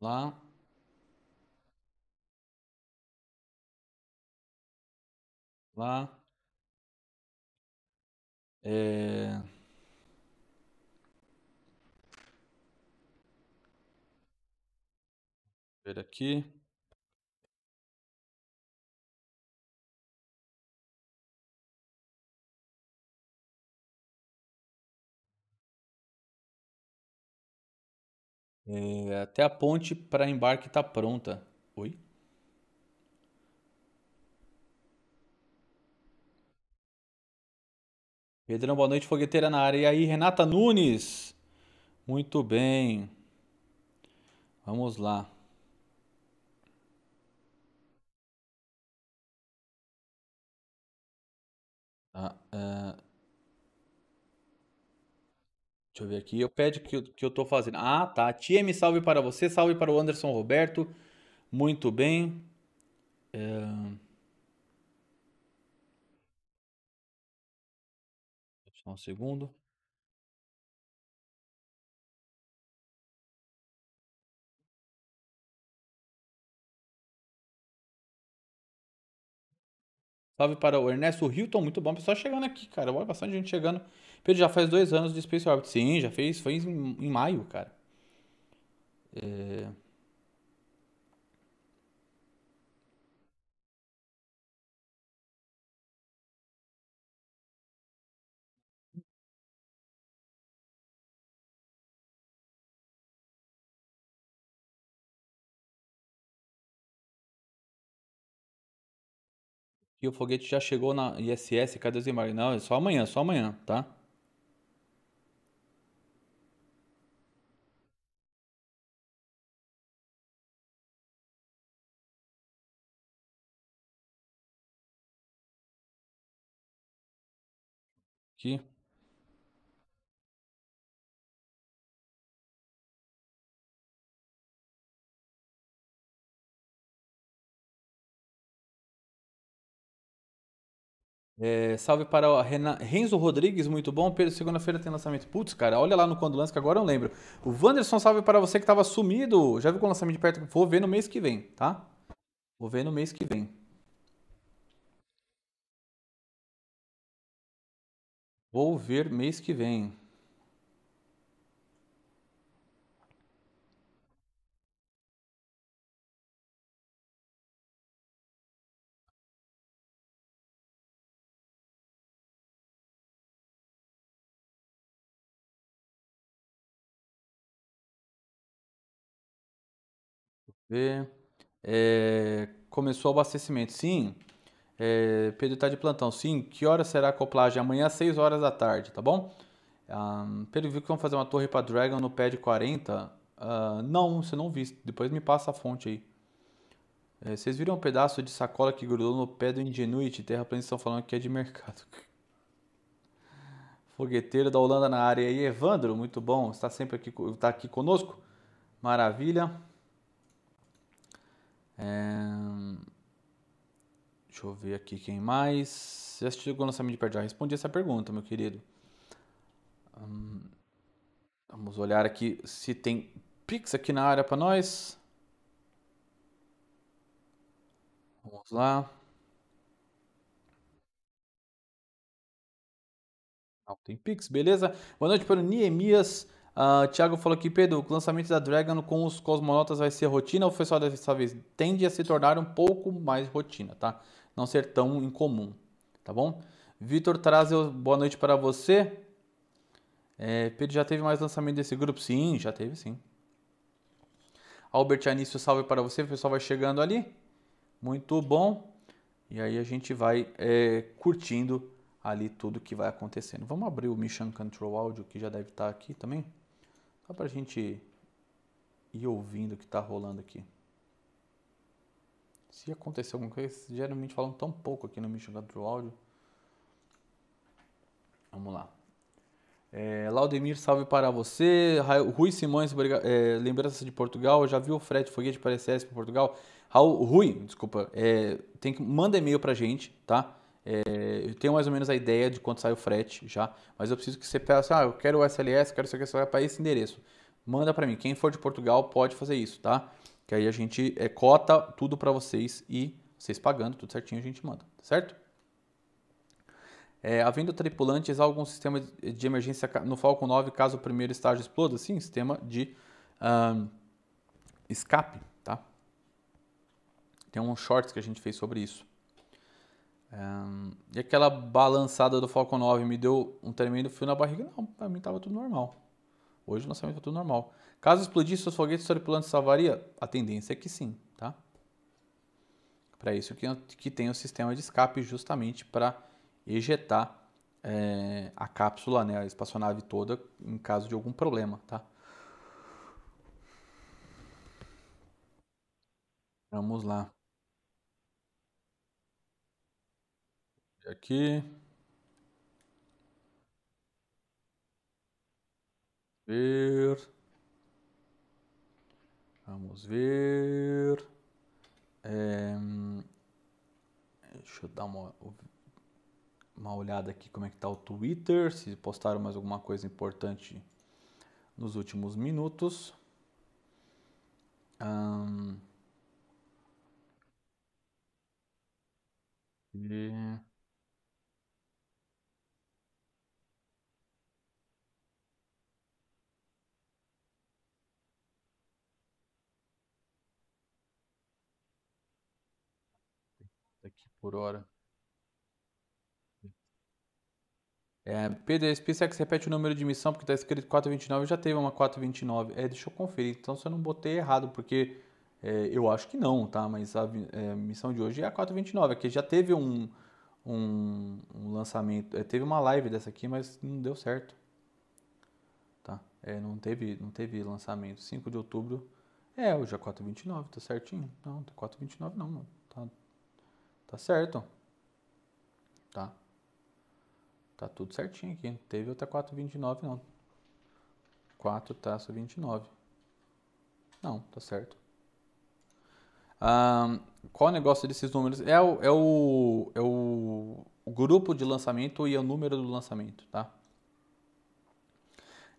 Speaker 2: Lá. Lá. É... ver aqui.
Speaker 1: É, até a ponte para embarque está pronta. Oi? Pedrão, boa noite, fogueteira na área. E aí, Renata Nunes? Muito bem. Vamos lá. Ah, deixa eu ver aqui. Eu pede que eu, que eu tô fazendo. Ah, tá. Tia, me salve para você. Salve para o Anderson Roberto. Muito bem. eu é,
Speaker 2: só um segundo.
Speaker 1: Salve para o Ernesto Hilton, muito bom. Pessoal chegando aqui, cara. Olha bastante gente chegando. Pedro, já faz dois anos de Space Orbit. Sim, já fez. Foi em, em maio, cara. É... E o foguete já chegou na ISS, cadê os embarques? Não, é só amanhã, só amanhã, tá? Aqui. É, salve para o Renan, Renzo Rodrigues, muito bom. Pedro, segunda-feira tem lançamento. Putz, cara, olha lá no Quando que agora eu lembro. O Wanderson, salve para você que estava sumido. Já viu com o lançamento de perto? Vou ver no mês que vem, tá? Vou ver no mês que vem.
Speaker 2: Vou ver mês que vem.
Speaker 1: ver. Eh, é, começou o abastecimento, sim. É, Pedro está de plantão, sim. Que hora será a acoplagem? Amanhã às 6 horas da tarde, tá bom? Um, ah, Pedro viu que vão fazer uma torre para Dragon no pad 40. Uh, não, você não viu. Depois me passa a fonte aí. É, vocês viram um pedaço de sacola que grudou no pé do Ingenuity? Terraplanistas estão falando que é de mercado. <laughs> Fogueteiro da Holanda na área. E Evandro, muito bom. Está sempre aqui, está aqui conosco. Maravilha. É... Deixa eu ver aqui quem mais. Já assistiu o lançamento de Já ah, Respondi essa pergunta, meu querido. Hum... Vamos olhar aqui se tem Pix aqui na área para nós. Vamos lá. Não tem Pix, beleza? Boa noite para o Niemias Uh, Thiago falou aqui, Pedro, o lançamento da Dragon com os cosmonautas vai ser rotina ou foi só dessa vez? Tende a se tornar um pouco mais rotina, tá? Não ser tão incomum, tá bom? Vitor traz boa noite para você. É, Pedro, já teve mais lançamento desse grupo? Sim, já teve sim. Albert Anício, salve para você. O pessoal vai chegando ali. Muito bom. E aí a gente vai é, curtindo ali tudo que vai acontecendo. Vamos abrir o Mission Control Audio, que já deve estar tá aqui também. Só para a gente ir ouvindo o que está rolando aqui. Se acontecer alguma coisa, geralmente falam tão pouco aqui no Mission do Áudio. Vamos lá. É, Laudemir, salve para você. Rui Simões, é, lembrança de Portugal. já viu o frete foguete para SS para Portugal? Raul, Rui, desculpa, é, tem que, manda e-mail para gente, tá? É, eu tenho mais ou menos a ideia de quanto sai o frete já, mas eu preciso que você peça, ah, eu quero o SLS, quero isso aqui, para esse endereço. Manda para mim. Quem for de Portugal pode fazer isso, tá? Que aí a gente é, cota tudo para vocês e vocês pagando tudo certinho a gente manda, tá certo? É, havendo tripulantes, há algum sistema de emergência no Falcon 9 caso o primeiro estágio exploda? Sim, sistema de um, escape, tá? Tem um shorts que a gente fez sobre isso e aquela balançada do Falcon 9 me deu um tremendo frio na barriga? Não, pra mim tava tudo normal. Hoje o lançamento tá tudo normal. Caso explodisse os foguetes tripulantes salvaria? A tendência é que sim, tá? Para isso que, que tem o sistema de escape justamente para ejetar é, a cápsula, né, a espaçonave toda, em caso de algum problema, tá? Vamos lá. Aqui. Ver. Vamos ver. É, deixa eu dar uma, uma olhada aqui como é que tá o Twitter, se postaram mais alguma coisa importante nos últimos minutos. Um, e... por hora. É, Pedro, SpaceX repete o número de missão porque está escrito 429, já teve uma 429. É, deixa eu conferir, então se eu não botei errado, porque é, eu acho que não, tá? Mas a é, missão de hoje é a 429, aqui já teve um, um, um lançamento, é, teve uma live dessa aqui, mas não deu certo. Tá? É, não, teve, não teve lançamento. 5 de outubro, é, hoje é 429, tá certinho. Não, 429 tá não, mano. Tá, Tá certo. Tá. Tá tudo certinho aqui. Não teve outra 4,29 não. 4 traço 29. Não, tá certo. qual o negócio desses números? É o, é o, é o, grupo de lançamento e o número do lançamento, tá?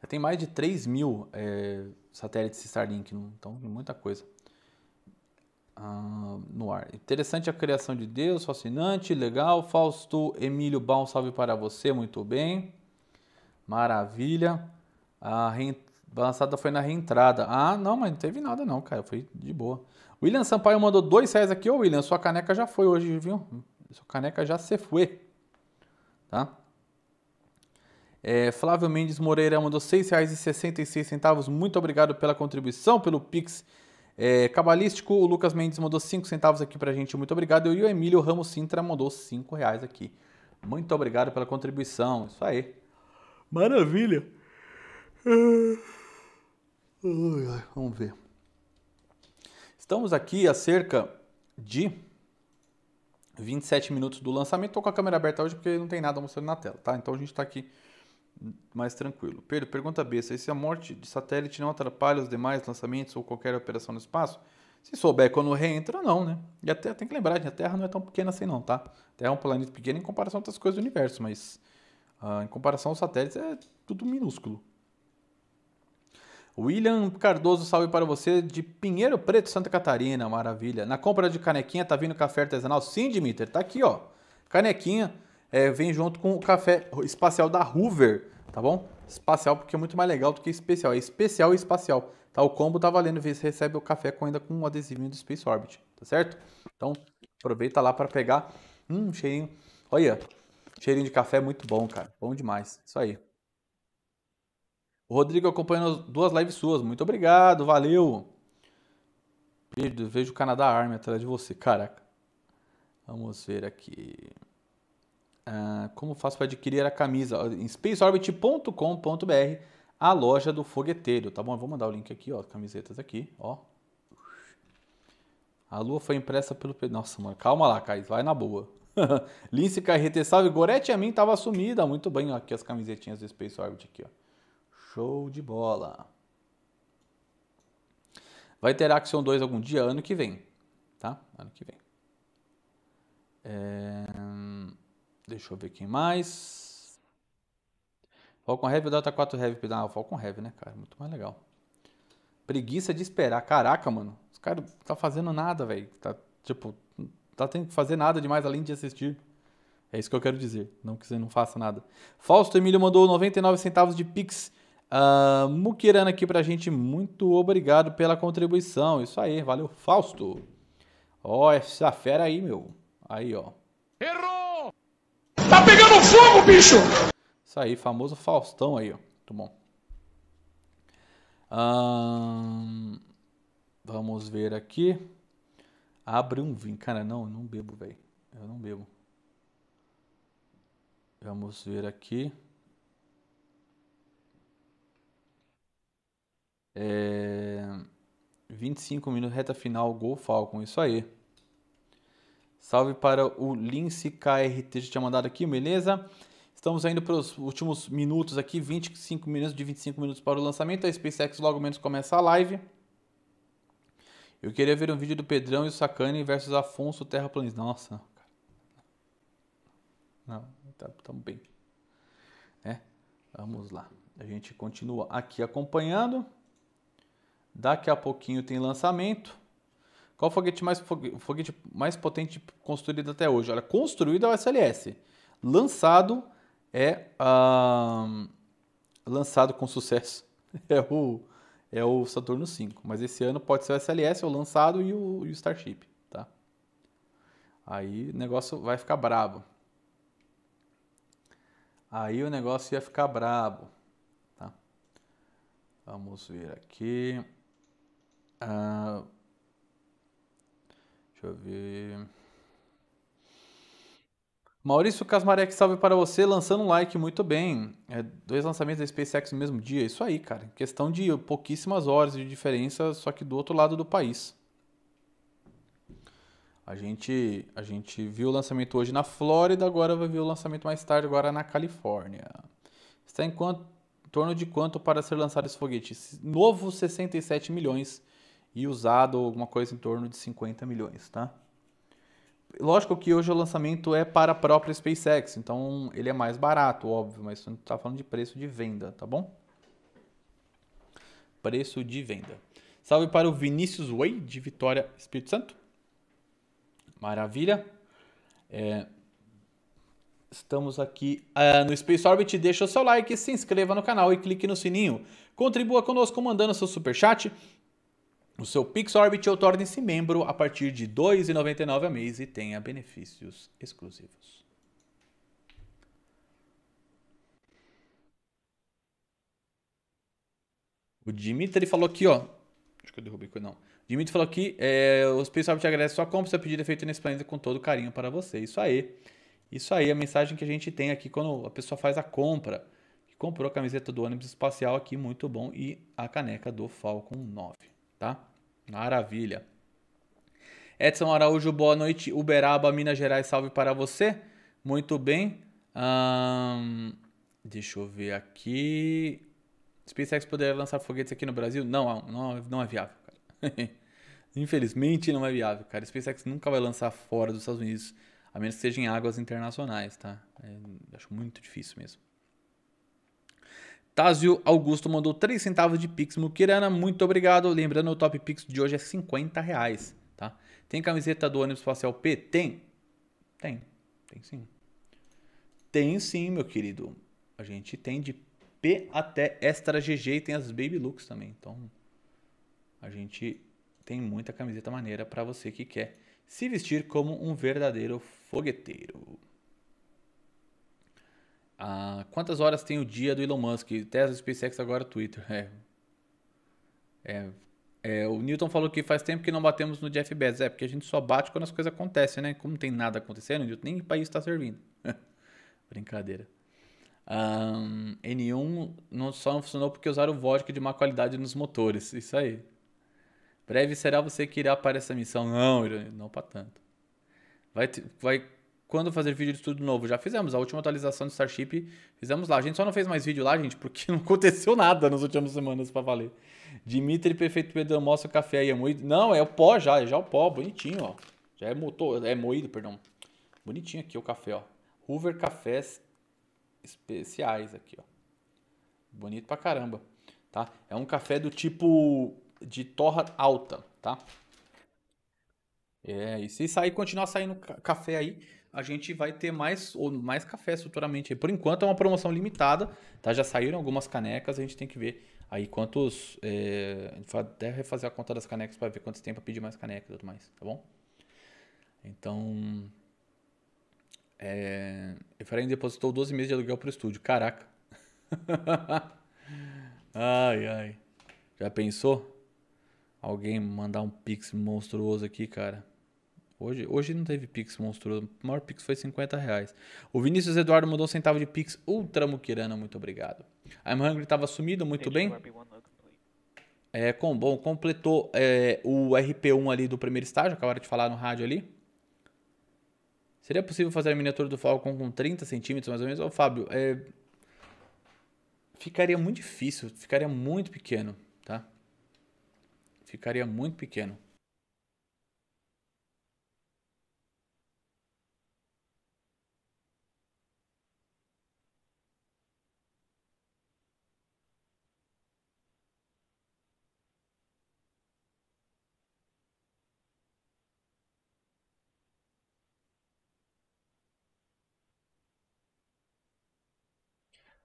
Speaker 1: tem mais de 3 mil é, satélites Starlink, então muita coisa ah, no ar. Interessante a criação de Deus, fascinante, legal. Fausto Emílio Baum, salve para você, muito bem. Maravilha. A balançada foi na reentrada. Ah, não, mas não teve nada não, cara. Foi de boa. William Sampaio mandou dois reais aqui. Ô, William, sua caneca já foi hoje, viu? Sua caneca já se foi. Tá? É, Flávio Mendes Moreira mandou R$ 6,66. Muito obrigado pela contribuição, pelo Pix é, cabalístico, o Lucas Mendes mandou 5 centavos aqui pra gente, muito obrigado. E o Emílio Ramos Sintra mandou 5 reais aqui. Muito obrigado pela contribuição, isso aí. Maravilha. Ah, vamos ver. Estamos aqui a cerca de 27 minutos do lançamento. Tô com a câmera aberta hoje porque não tem nada mostrando na tela, tá? Então a gente está aqui mais tranquilo. Pedro, pergunta besta: e se a morte de satélite não atrapalha os demais lançamentos ou qualquer operação no espaço? Se souber quando reentra, não, né? E até tem que lembrar a Terra não é tão pequena assim, não, tá? A Terra é um planeta pequeno em comparação a outras coisas do universo, mas ah, em comparação aos satélites é tudo minúsculo. William Cardoso, salve para você de Pinheiro Preto, Santa Catarina, maravilha. Na compra de canequinha, tá vindo café artesanal? Sim, Dimitter, tá aqui, ó. Canequinha é, vem junto com o café espacial da Hoover tá bom? Espacial, porque é muito mais legal do que especial. É especial e espacial, tá? O combo tá valendo, vê se recebe o café com, ainda com um adesivinho do Space Orbit, tá certo? Então, aproveita lá para pegar. Hum, cheirinho. Olha, cheirinho de café é muito bom, cara. Bom demais. Isso aí. O Rodrigo acompanhando duas lives suas. Muito obrigado, valeu. Pedro, vejo o Canadá Army atrás de você. Caraca. Vamos ver aqui. Ah, como faço para adquirir a camisa? Em spaceorbit.com.br, a loja do fogueteiro, tá bom? Eu vou mandar o link aqui, ó, camisetas aqui, ó. A lua foi impressa pelo... Nossa, mano, calma lá, Caís, vai na boa. <laughs> Lince Carrete, salve. Gorete a mim tava sumida. Muito bem, ó, aqui as camisetinhas do Space Orbit aqui, ó. Show de bola. Vai ter Action 2 algum dia? Ano que vem, tá? Ano que vem. É... Deixa eu ver quem mais. Falcon Heavy ou Delta 4 Heavy? Ah, Falcon Heavy, né, cara? Muito mais legal. Preguiça de esperar. Caraca, mano. Os caras tá fazendo nada, velho. Tá, tipo, tá tendo que fazer nada demais além de assistir. É isso que eu quero dizer. Não que você não faça nada. Fausto Emílio mandou 99 centavos de Pix. Uh, ah, Mukirana aqui pra gente. Muito obrigado pela contribuição. Isso aí. Valeu, Fausto. Ó, oh, essa fera aí, meu. Aí, ó. Errou! Tá pegando fogo, bicho! Isso aí, famoso Faustão aí, ó. Muito bom. vamos ver aqui. Abre um vinho. Cara, não, eu não bebo, velho. Eu não bebo. Vamos ver aqui. É... 25 minutos, reta final, gol Falcon. Isso aí. Salve para o Lince KRT, já tinha mandado aqui, beleza? Estamos indo para os últimos minutos aqui, 25 minutos, de 25 minutos para o lançamento. A SpaceX logo menos começa a live. Eu queria ver um vídeo do Pedrão e o Sacani versus Afonso Terraplanista. Nossa, cara. Não, tá, bem. Né? Vamos lá. A gente continua aqui acompanhando. Daqui a pouquinho tem lançamento. Qual o foguete mais, foguete mais potente construído até hoje? Olha, construído é o SLS. Lançado é. Uh, lançado com sucesso <laughs> é o, é o Saturno 5. Mas esse ano pode ser o SLS, o lançado e o, e o Starship. Tá? Aí o negócio vai ficar brabo. Aí o negócio ia ficar brabo. Tá? Vamos ver aqui. Uh, Deixa eu ver. Maurício Casmarek, salve para você, lançando um like, muito bem. É, dois lançamentos da SpaceX no mesmo dia, isso aí, cara. Questão de pouquíssimas horas de diferença, só que do outro lado do país. A gente, a gente viu o lançamento hoje na Flórida, agora vai ver o lançamento mais tarde, agora na Califórnia. Está em, quanto, em torno de quanto para ser lançado esse foguete? Novo 67 milhões e usado alguma coisa em torno de 50 milhões, tá? Lógico que hoje o lançamento é para a própria SpaceX, então ele é mais barato, óbvio, mas gente está falando de preço de venda, tá bom? Preço de venda. Salve para o Vinícius Way, de Vitória, Espírito Santo. Maravilha. É, Estamos aqui uh, no Space Orbit. Deixa o seu like, se inscreva no canal e clique no sininho. Contribua conosco mandando seu super chat, o seu Pixorbit ou torne-se membro a partir de R$ 2,99 a mês e tenha benefícios exclusivos. O Dimitri falou aqui, ó. Acho que eu derrubei não. Dimitri falou aqui, é, os Pixorbit agradece sua compra, seu pedido é feito nesse planeta com todo carinho para você. Isso aí. Isso aí, a mensagem que a gente tem aqui quando a pessoa faz a compra. Que comprou a camiseta do ônibus espacial aqui, muito bom. E a caneca do Falcon 9 tá? Maravilha. Edson Araújo, boa noite. Uberaba, Minas Gerais, salve para você. Muito bem. deixa eu ver aqui. SpaceX poderia lançar foguetes aqui no Brasil? Não, não, não é viável, cara. <laughs> Infelizmente não é viável, cara. SpaceX nunca vai lançar fora dos Estados Unidos, a menos que seja em águas internacionais, tá? É, acho muito difícil mesmo. Tazio Augusto mandou 3 centavos de Pix Mukirana, muito obrigado. Lembrando, o Top Pix de hoje é 50 reais, tá? Tem camiseta do ônibus espacial P? Tem. Tem. Tem sim. Tem sim, meu querido. A gente tem de P até extra GG e tem as Baby Looks também. Então, a gente tem muita camiseta maneira para você que quer se vestir como um verdadeiro fogueteiro. Ah, quantas horas tem o dia do Elon Musk? Tesla, SpaceX, agora Twitter. É. é. É, o Newton falou que faz tempo que não batemos no Jeff Bezos. É, porque a gente só bate quando as coisas acontecem, né? Como não tem nada acontecendo, Newton, nem o país está servindo. <laughs> Brincadeira. Ah, um, N1 não, só não funcionou porque usaram vodka de má qualidade nos motores. Isso aí. Breve será você que irá para essa missão. Não, não para tanto. Vai, vai quando fazer vídeo de estudo novo? Já fizemos, a última atualização do Starship fizemos lá. A gente só não fez mais vídeo lá, gente, porque <laughs> não aconteceu nada nas últimas semanas para valer. Dimitri, prefeito Pedro, mostra o café aí, é moído. Não, é o pó já, é já o pó, bonitinho, ó. Já é, motor, é moído, perdão. Bonitinho aqui o café, ó. Hoover Cafés Especiais aqui, ó. Bonito pra caramba, tá? É um café do tipo de torra alta, tá? É, e se sair, continuar saindo café aí, a gente vai ter mais ou mais café futuramente. Por enquanto é uma promoção limitada, tá? Já saíram algumas canecas, a gente tem que ver aí quantos. É, a gente vai até refazer a conta das canecas para ver quantos tem para pedir mais canecas e tudo mais, tá bom? Então. É, Efraim depositou 12 meses de aluguel pro estúdio. Caraca. <laughs> ai, ai. Já pensou? Alguém mandar um pix monstruoso aqui, cara. Hoje, hoje não teve Pix monstruoso. O maior Pix foi 50 reais. O Vinícius Eduardo mandou um centavo de Pix ultra muquirana. Muito obrigado. I'm Hungry estava sumido, muito bem. É, com, bom, completou é, o RP1 ali do primeiro estágio, acabaram de falar no rádio ali. Seria possível fazer a miniatura do Falcon com 30 centímetros, mais ou menos? Ô, Fábio, é... ficaria muito difícil, ficaria muito pequeno, tá? Ficaria muito pequeno.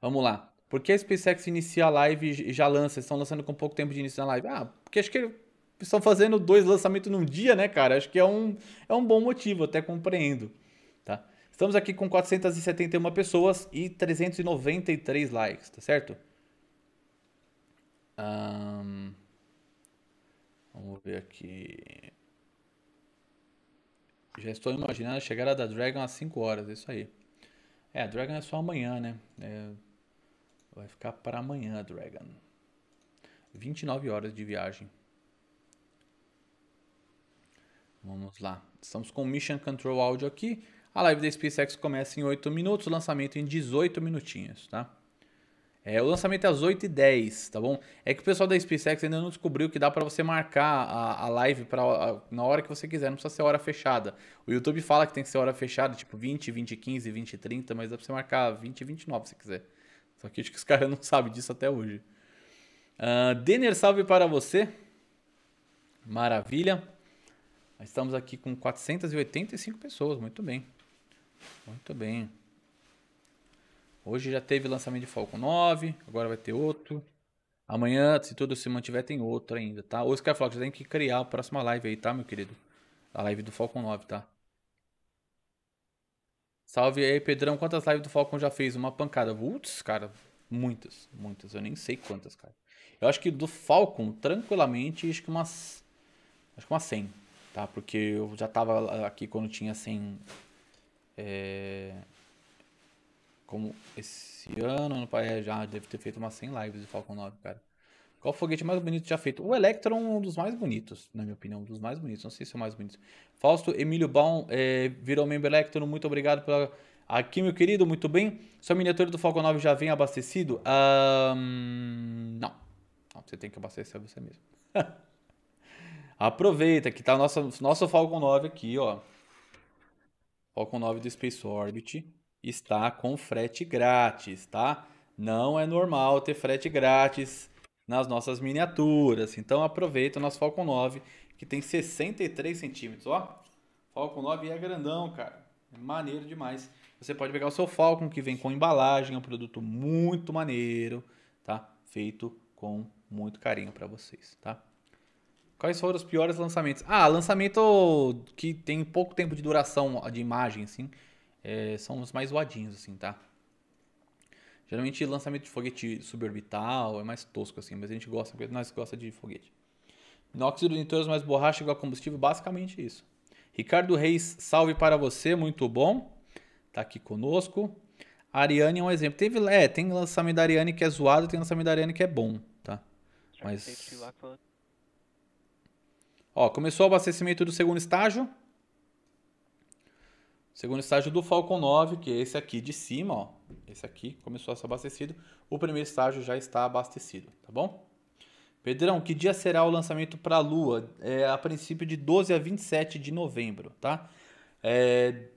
Speaker 1: Vamos lá. Por que a SpaceX inicia a live e já lança? Estão lançando com pouco tempo de início na live. Ah, porque acho que estão fazendo dois lançamentos num dia, né, cara? Acho que é um, é um bom motivo, até compreendo. Tá? Estamos aqui com 471 pessoas e 393 likes, tá certo? Um, vamos ver aqui. Já estou imaginando a chegada da Dragon às 5 horas, é isso aí. É, a Dragon é só amanhã, né? É, Vai ficar para amanhã, Dragon. 29 horas de viagem. Vamos lá. Estamos com o Mission Control Audio aqui. A live da SpaceX começa em 8 minutos, o lançamento em 18 minutinhos, tá? É, o lançamento é às 8h10, tá bom? É que o pessoal da SpaceX ainda não descobriu que dá para você marcar a, a live pra, a, na hora que você quiser, não precisa ser hora fechada. O YouTube fala que tem que ser hora fechada, tipo 20, 20, 15, 20, 30, mas dá pra você marcar 20 29 se quiser. Só que acho que os caras não sabem disso até hoje. Uh, Denner, salve para você. Maravilha. estamos aqui com 485 pessoas. Muito bem. Muito bem. Hoje já teve lançamento de Falcon 9, agora vai ter outro. Amanhã, se tudo se mantiver, tem outro ainda, tá? Ô, Skyflox, você tem que criar a próxima live aí, tá, meu querido? A live do Falcon 9, tá? Salve aí, Pedrão. Quantas lives do Falcon já fez? Uma pancada. Putz, cara, muitas, muitas. Eu nem sei quantas, cara. Eu acho que do Falcon, tranquilamente, acho que umas. Acho que umas 100, tá? Porque eu já tava aqui quando tinha 100. É, como esse ano, ano passado é, já deve ter feito umas 100 lives do Falcon 9, cara. Qual foguete mais bonito já feito? O Electron, é um dos mais bonitos, na minha opinião, um dos mais bonitos. Não sei se é o mais bonito. Fausto Emílio Baum é, virou membro Electron, muito obrigado pela. Aqui, meu querido, muito bem. Sua miniatura do Falcon 9 já vem abastecido? Um, não. não. Você tem que abastecer você mesmo. <laughs> Aproveita que tá o nosso, nosso Falcon 9 aqui, ó. Falcon 9 do Space Orbit está com frete grátis, tá? Não é normal ter frete grátis nas nossas miniaturas. Então aproveita o nosso Falcon 9, que tem 63 centímetros, ó. Falcon 9 é grandão, cara. É maneiro demais. Você pode pegar o seu Falcon, que vem com embalagem, é um produto muito maneiro, tá? Feito com muito carinho para vocês, tá? Quais foram os piores lançamentos? Ah, lançamento que tem pouco tempo de duração de imagem, assim, é, são os mais zoadinhos, assim, tá? Geralmente lançamento de foguete suborbital é mais tosco assim, mas a gente gosta, porque nós gosta de foguete. Monóxido de nitroso mais borracha igual a combustível, basicamente isso. Ricardo Reis, salve para você, muito bom. Tá aqui conosco. A Ariane é um exemplo. Teve, é, tem lançamento da Ariane que é zoado, tem lançamento da Ariane que é bom, tá? Mas Ó, começou o abastecimento do segundo estágio. Segundo estágio do Falcon 9, que é esse aqui de cima, ó esse aqui começou a ser abastecido, o primeiro estágio já está abastecido, tá bom? Pedrão, que dia será o lançamento para a Lua? É a princípio de 12 a 27 de novembro, tá? É...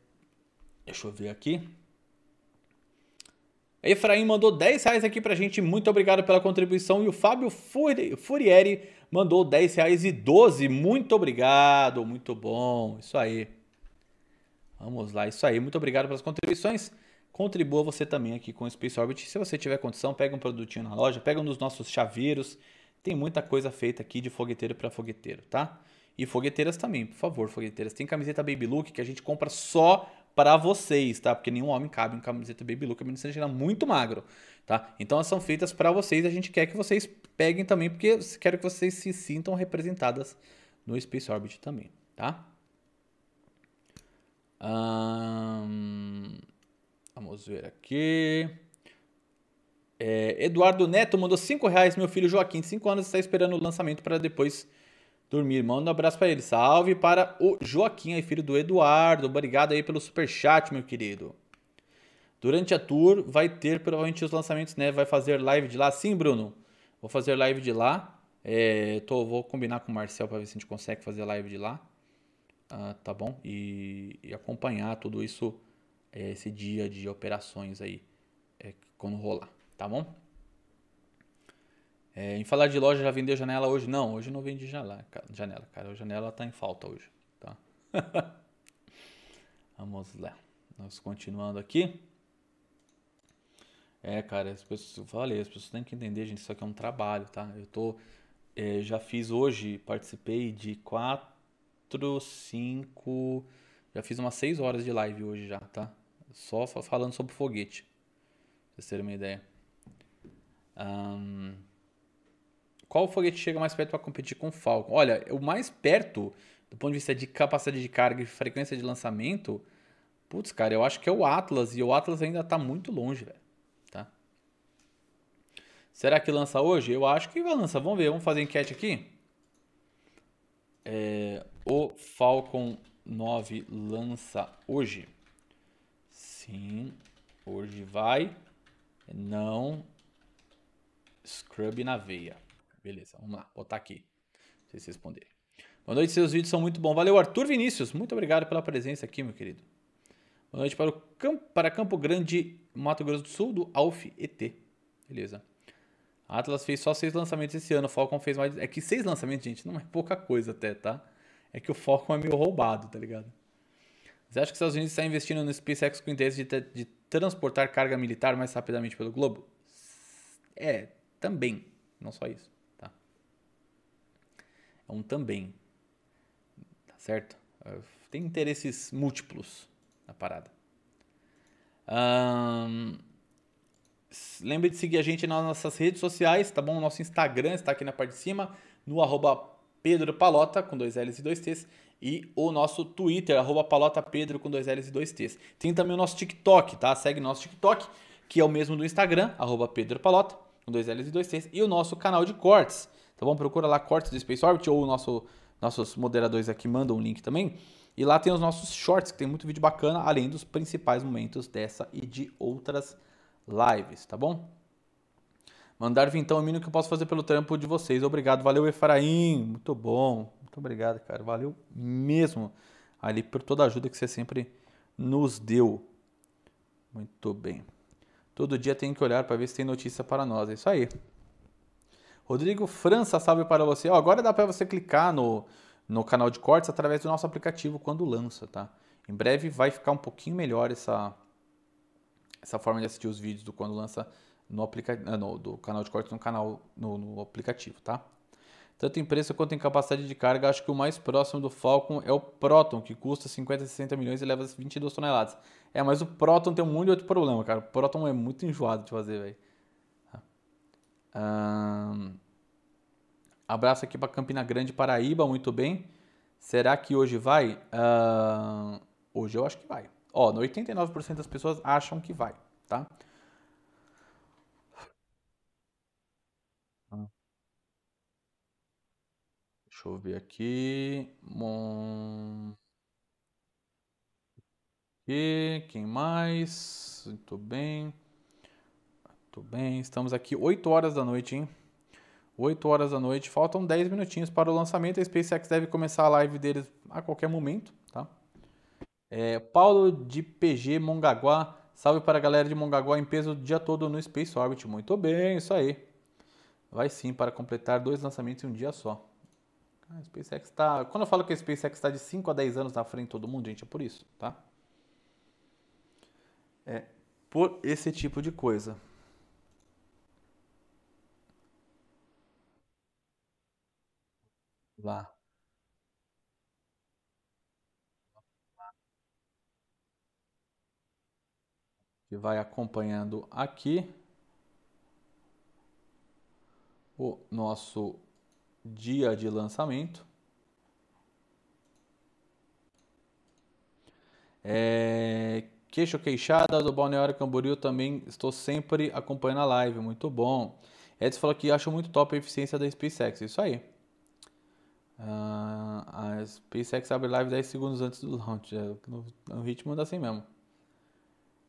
Speaker 1: Deixa eu ver aqui. Efraim mandou 10 reais aqui pra gente, muito obrigado pela contribuição. E o Fábio Furieri mandou 10 reais e 12, muito obrigado, muito bom, isso aí. Vamos lá, isso aí, muito obrigado pelas contribuições contribua você também aqui com o Space Orbit. Se você tiver condição, pega um produtinho na loja, pega um dos nossos chaveiros. Tem muita coisa feita aqui de fogueteiro para fogueteiro, tá? E fogueteiras também, por favor, fogueteiras. Tem camiseta Baby Look que a gente compra só para vocês, tá? Porque nenhum homem cabe em camiseta Baby Look, a menina seja muito magro, tá? Então elas são feitas para vocês, a gente quer que vocês peguem também, porque quero que vocês se sintam representadas no Space Orbit também, tá? Um... Vamos ver aqui. É, Eduardo Neto mandou 5 reais. Meu filho Joaquim, de 5 anos, está esperando o lançamento para depois dormir. Manda um abraço para ele. Salve para o Joaquim, aí, filho do Eduardo. Obrigado aí pelo super chat, meu querido. Durante a tour vai ter provavelmente os lançamentos, né? Vai fazer live de lá? Sim, Bruno. Vou fazer live de lá. É, tô, vou combinar com o Marcel para ver se a gente consegue fazer live de lá. Ah, tá bom? E, e acompanhar tudo isso é, esse dia de operações aí é, quando rolar, tá bom? É, em falar de loja, já vendeu janela hoje? Não, hoje não vendi janela, cara. Janela, cara. A janela tá em falta hoje, tá? <laughs> Vamos lá. Nós continuando aqui. É, cara, as pessoas, eu falei, as pessoas têm que entender, gente, isso aqui é um trabalho, tá? Eu tô, é, já fiz hoje, participei de quatro, cinco, já fiz umas seis horas de live hoje já, tá? Só falando sobre foguete. Pra vocês terem uma ideia. Um, qual foguete chega mais perto para competir com o Falcon? Olha, o mais perto, do ponto de vista de capacidade de carga e frequência de lançamento, putz, cara, eu acho que é o Atlas. E o Atlas ainda tá muito longe, velho. Tá? Será que lança hoje? Eu acho que vai lançar. Vamos ver, vamos fazer enquete aqui. É, o Falcon 9 lança hoje? Sim. Hoje vai. Não. Scrub na veia. Beleza, vamos lá. Botar aqui. Pra vocês responderem. Boa noite, seus vídeos são muito bons. Valeu, Arthur Vinícius. Muito obrigado pela presença aqui, meu querido. Boa noite para, o Campo, para Campo Grande, Mato Grosso do Sul, do Alf ET. Beleza. A Atlas fez só seis lançamentos esse ano. O Falcon fez mais. É que seis lançamentos, gente, não é pouca coisa até, tá? É que o Falcon é meio roubado, tá ligado? Você acha que os Estados Unidos está investindo no SpaceX com o interesse de, de transportar carga militar mais rapidamente pelo globo? É, também. Não só isso, tá? É um também. Tá certo? É, tem interesses múltiplos na parada. Um, lembre de seguir a gente nas nossas redes sociais, tá bom? O nosso Instagram está aqui na parte de cima, no arroba Pedro Palota, com dois L's e dois T's, e o nosso Twitter, arroba palotapedro, com dois L's e dois T's. Tem também o nosso TikTok, tá? Segue nosso TikTok, que é o mesmo do Instagram, arroba Pedro Palota, com dois L's e dois T's, e o nosso canal de cortes, tá então, bom? Procura lá cortes do Space Orbit, ou o nosso, nossos moderadores aqui mandam um link também. E lá tem os nossos shorts, que tem muito vídeo bacana, além dos principais momentos dessa e de outras lives, tá bom? Mandar vintão é o mínimo que eu posso fazer pelo trampo de vocês. Obrigado. Valeu, Efraim. Muito bom. Muito obrigado, cara. Valeu mesmo ali por toda a ajuda que você sempre nos deu. Muito bem. Todo dia tem que olhar para ver se tem notícia para nós. É isso aí. Rodrigo França, salve para você. Ó, agora dá para você clicar no, no canal de cortes através do nosso aplicativo quando lança, tá? Em breve vai ficar um pouquinho melhor essa, essa forma de assistir os vídeos do quando lança ah, no, do canal de corte no canal no, no aplicativo, tá? Tanto em preço quanto em capacidade de carga, acho que o mais próximo do Falcon é o Proton, que custa 50, 60 milhões e leva 22 toneladas. É, mas o Proton tem um monte de outro problema, cara. O Proton é muito enjoado de fazer, velho. Um... Tá. Abraço aqui para Campina Grande, Paraíba, muito bem. Será que hoje vai? Um... Hoje eu acho que vai. Ó, 89% das pessoas acham que vai, tá? Deixa eu ver aqui. E quem mais? Muito bem. Muito bem. Estamos aqui 8 horas da noite, hein? 8 horas da noite. Faltam 10 minutinhos para o lançamento. A SpaceX deve começar a live deles a qualquer momento, tá? É, Paulo de PG Mongaguá. Salve para a galera de Mongaguá em peso o dia todo no Space Orbit. Muito bem, isso aí. Vai sim para completar dois lançamentos em um dia só. A ah, SpaceX está. Quando eu falo que tá a SpaceX está de 5 a 10 anos na frente de todo mundo, gente, é por isso, tá? É por esse tipo de coisa. Lá. E vai acompanhando aqui o nosso dia de lançamento. É, queixo queixada do Balneário Camboriú também estou sempre acompanhando a live, muito bom. Edson falou que acho muito top a eficiência da SpaceX, isso aí. Uh, a SpaceX abre live 10 segundos antes do launch, é, no, no ritmo anda assim mesmo.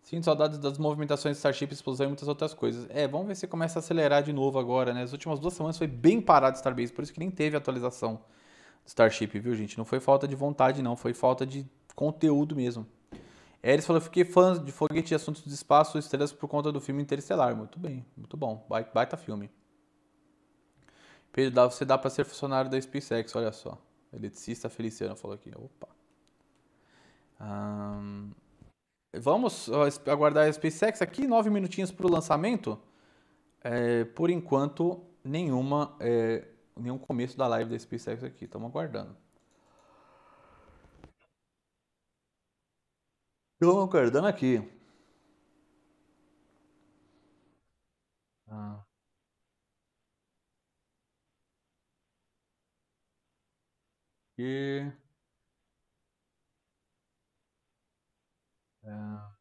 Speaker 1: Sinto saudades das movimentações de Starship, explosão e muitas outras coisas. É, vamos ver se começa a acelerar de novo agora, né? As últimas duas semanas foi bem parado Starbase, por isso que nem teve atualização do Starship, viu, gente? Não foi falta de vontade, não. Foi falta de conteúdo mesmo. Eris falou, fiquei fã de foguete e assuntos do espaço estrelas por conta do filme Interestelar. Muito bem, muito bom. Baita filme. Pedro, você dá para ser funcionário da SpaceX, olha só. Eletricista Feliciano falou aqui. Opa. Um, Vamos aguardar a SpaceX aqui, nove minutinhos para o lançamento. É, por enquanto, nenhuma, é, nenhum começo da live da SpaceX aqui. Estamos aguardando. Estamos aguardando aqui. Ah. E... Ah.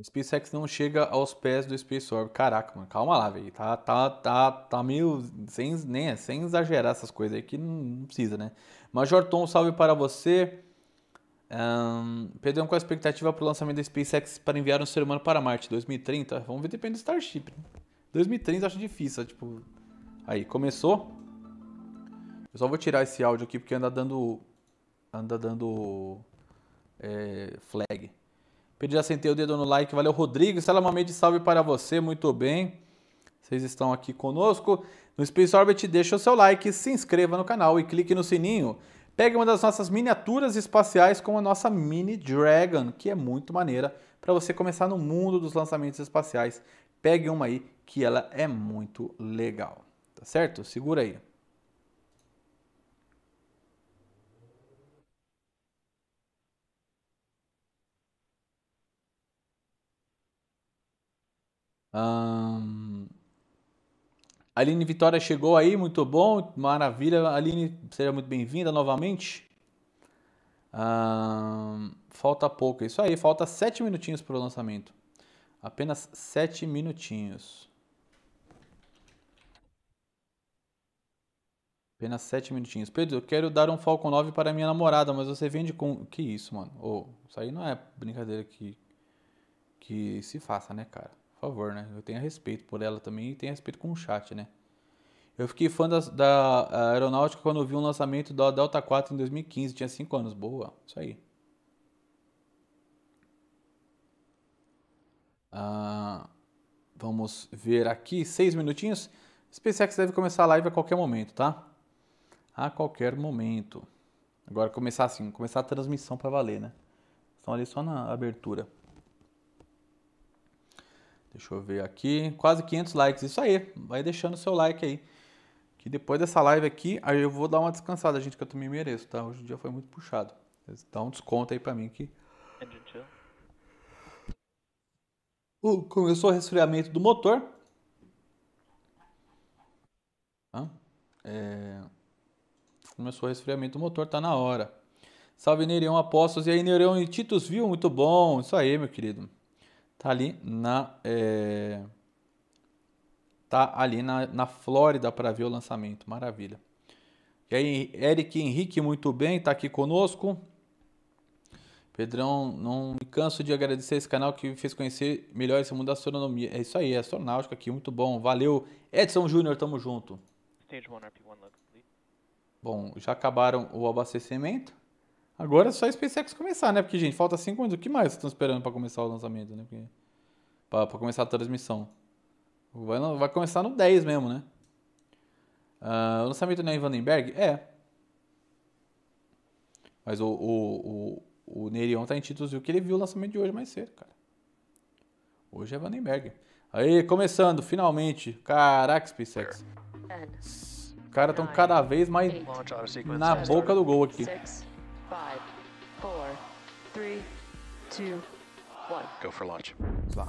Speaker 1: SpaceX não chega aos pés do Space Orb. Caraca, mano, calma lá, velho. Tá, tá, tá, tá meio sem, nem, sem exagerar essas coisas aí que não, não precisa, né? Major Tom, salve para você. Um, Pedro, qual a expectativa para o lançamento da SpaceX para enviar um ser humano para Marte 2030? Vamos ver, depende do Starship. 2030 né? acho difícil, tipo. Aí, começou. Eu só vou tirar esse áudio aqui porque anda dando. Anda dando. É, flag. Pedi já sentei o dedo no like. Valeu, Rodrigo. de salve para você. Muito bem. Vocês estão aqui conosco. No Space Orbit, deixa o seu like, se inscreva no canal e clique no sininho. Pegue uma das nossas miniaturas espaciais como a nossa Mini Dragon, que é muito maneira para você começar no mundo dos lançamentos espaciais. Pegue uma aí que ela é muito legal, tá certo? Segura aí. Um, Aline Vitória chegou aí, muito bom, maravilha. Aline, seja muito bem-vinda novamente. Um, falta pouco, é isso aí, falta sete minutinhos para o lançamento. Apenas sete minutinhos. Apenas sete minutinhos. Pedro, eu quero dar um Falcon 9 para minha namorada, mas você vende com. Que isso, mano? Oh, isso aí não é brincadeira que, que se faça, né, cara? Por favor, né? Eu tenho respeito por ela também e tenho respeito com o chat, né? Eu fiquei fã da, da aeronáutica quando vi um lançamento da Delta 4 em 2015. Tinha 5 anos. Boa, isso aí. Ah, vamos ver aqui. 6 minutinhos. SpaceX deve começar a live a qualquer momento, tá? A qualquer momento. Agora começar assim, começar a transmissão para valer, né? Estão ali só na abertura. Deixa eu ver aqui. Quase 500 likes. Isso aí. Vai deixando o seu like aí. Que depois dessa live aqui, aí eu vou dar uma descansada, gente, que eu também mereço, tá? Hoje o dia foi muito puxado. Dá um desconto aí pra mim que. Uh, começou o resfriamento do motor. É... Começou o resfriamento do motor, tá na hora. Salve Nereão Apóstolos. E aí, Nereão e Titus, viu? Muito bom. Isso aí, meu querido tá ali na é, tá ali na, na Flórida para ver o lançamento. Maravilha. E aí, Eric Henrique, muito bem, tá aqui conosco. Pedrão, não me canso de agradecer esse canal que me fez conhecer melhor esse mundo da astronomia. É isso aí, é astronáutica aqui, muito bom. Valeu, Edson Júnior, tamo junto. Bom, já acabaram o abastecimento? Agora é só a SpaceX começar, né? Porque, gente, falta 5 anos. O que mais vocês estão esperando para começar o lançamento, né? Porque... Pra, pra, começar a transmissão. Vai, vai começar no 10 mesmo, né? Uh, o lançamento não é em Vandenberg? É. Mas o, o, o, o Nerion tá em títulos viu que ele viu o lançamento de hoje mais cedo, cara. Hoje é Vandenberg. Aí, começando, finalmente. Caraca, SpaceX. Os caras estão cada vez mais na boca do gol aqui. Five, four, three, two, one. Go for launch. Vamos lá.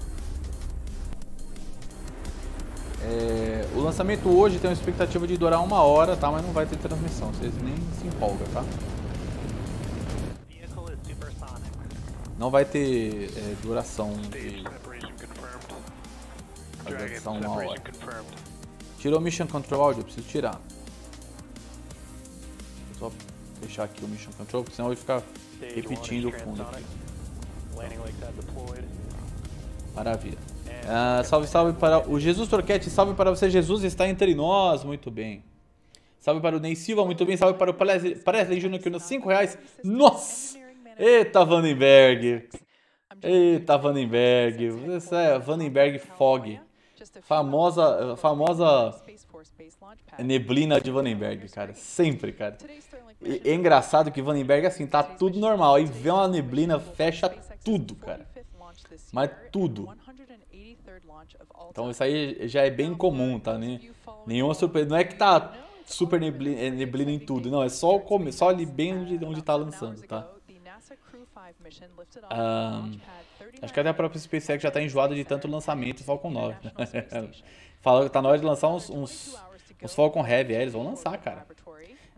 Speaker 1: É, o lançamento hoje tem uma expectativa de durar uma hora, tá? Mas não vai ter transmissão, vocês nem se empolgam, tá? Não vai ter é, duração de duração uma hora. Tirou Mission Control Audio, eu preciso tirar. só fechar aqui o Mission Control, porque senão ele ficar repetindo o fundo aqui. Maravilha. Ah, salve, salve para o Jesus Torquete. Salve para você, Jesus está entre nós. Muito bem. Salve para o Ney Silva, muito bem. Salve para o Presley, Jr. Júnior, que nos 5 reais. Nossa! Eita, Vandenberg. Eita, Vandenberg. Essa é Vandenberg Fog. Famosa, famosa neblina de Vandenberg, cara. Sempre, cara. É engraçado que Vandenberg, assim, tá tudo normal. Aí vê uma neblina, fecha tudo, cara. Mas tudo. Então isso aí já é bem comum, tá? Nenhuma surpresa. Não é que tá super neblina, é, neblina em tudo, não. É só o só ali bem onde, onde tá lançando, tá?
Speaker 2: Um,
Speaker 1: ah, acho que até a própria SpaceX já tá enjoada de tanto lançamento Falcon 9. Né? <laughs> Falou que tá na hora de lançar uns, uns, uns Falcon Heavy. É, eles vão lançar, cara.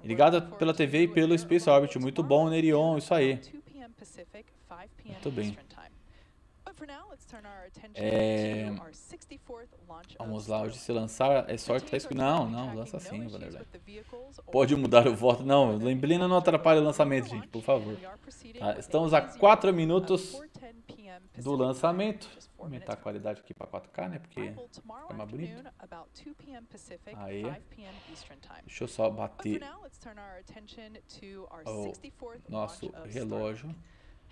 Speaker 1: Obrigado pela TV e pelo Space Orbit. Muito bom, Nerion. Isso aí. Muito bem. É... Vamos lá, hoje se lançar é sorte tá escuro. Não, não, lança sim, Vanderlei. Pode mudar o voto. Não, Lembrina não atrapalha o lançamento, gente, por favor. Tá, estamos a 4 minutos do lançamento aumentar a qualidade aqui para 4K, né? Porque fica mais bonito.
Speaker 2: Aí, deixa eu só bater o oh, nosso relógio.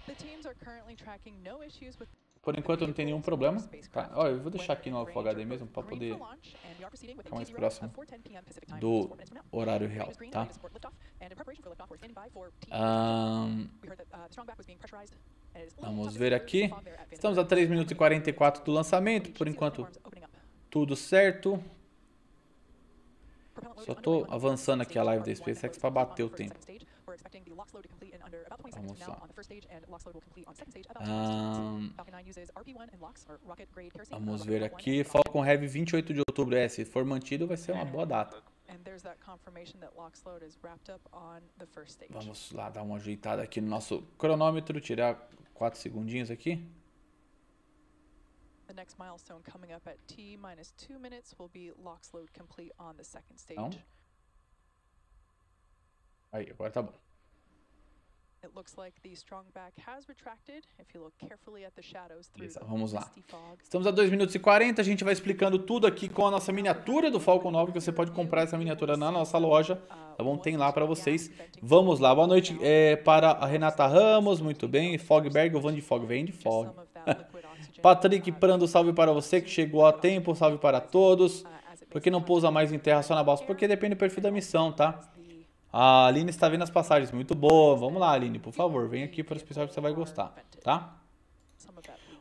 Speaker 2: The teams are currently tracking
Speaker 1: no issues with por enquanto não tem nenhum problema. Tá. eu vou deixar aqui no Full HD mesmo para poder ficar mais próximo do horário real, tá? Um, vamos ver aqui. Estamos a 3 minutos e 44 do lançamento. Por enquanto, tudo certo. Só estou avançando aqui a live da SpaceX para bater o tempo
Speaker 2: expecting the lock to complete in under about 20 seconds from now on the first stage and lock will complete on second stage about
Speaker 1: um,
Speaker 2: Falcon 9 uses RP1 and locks or rocket grade kerosene. Vamos ver aqui,
Speaker 1: Falcon Heavy 28 de outubro, é, se for mantido vai ser uma boa data.
Speaker 2: And there's that confirmation that lock load is wrapped up on the first stage. Vamos
Speaker 1: lá dar uma ajeitada aqui no nosso cronômetro, tirar 4 segundinhos aqui.
Speaker 2: The next milestone coming up at T minus 2 minutes will be load complete on the second stage. Então.
Speaker 1: Aí, agora tá bom.
Speaker 2: It looks like the strong back has retracted if you look carefully
Speaker 1: at the shadows through Beleza, vamos lá. Estamos a 2 minutos e 40, a gente vai explicando tudo aqui com a nossa miniatura do Falcon 9, que você pode comprar essa miniatura na nossa loja, tá bom? Tem lá para vocês. Vamos lá, boa noite é, para a Renata Ramos, muito bem, Fogberg, o Van de Fog, vem de Fog. <laughs> Patrick Prando, salve para você que chegou a tempo, salve para todos. Uh, Por que não pousa mais em terra só na balsa? Porque depende do perfil da missão, tá? A Aline está vendo as passagens, muito boa. Vamos lá, Aline, por favor, vem aqui para as pessoal que você vai gostar, tá?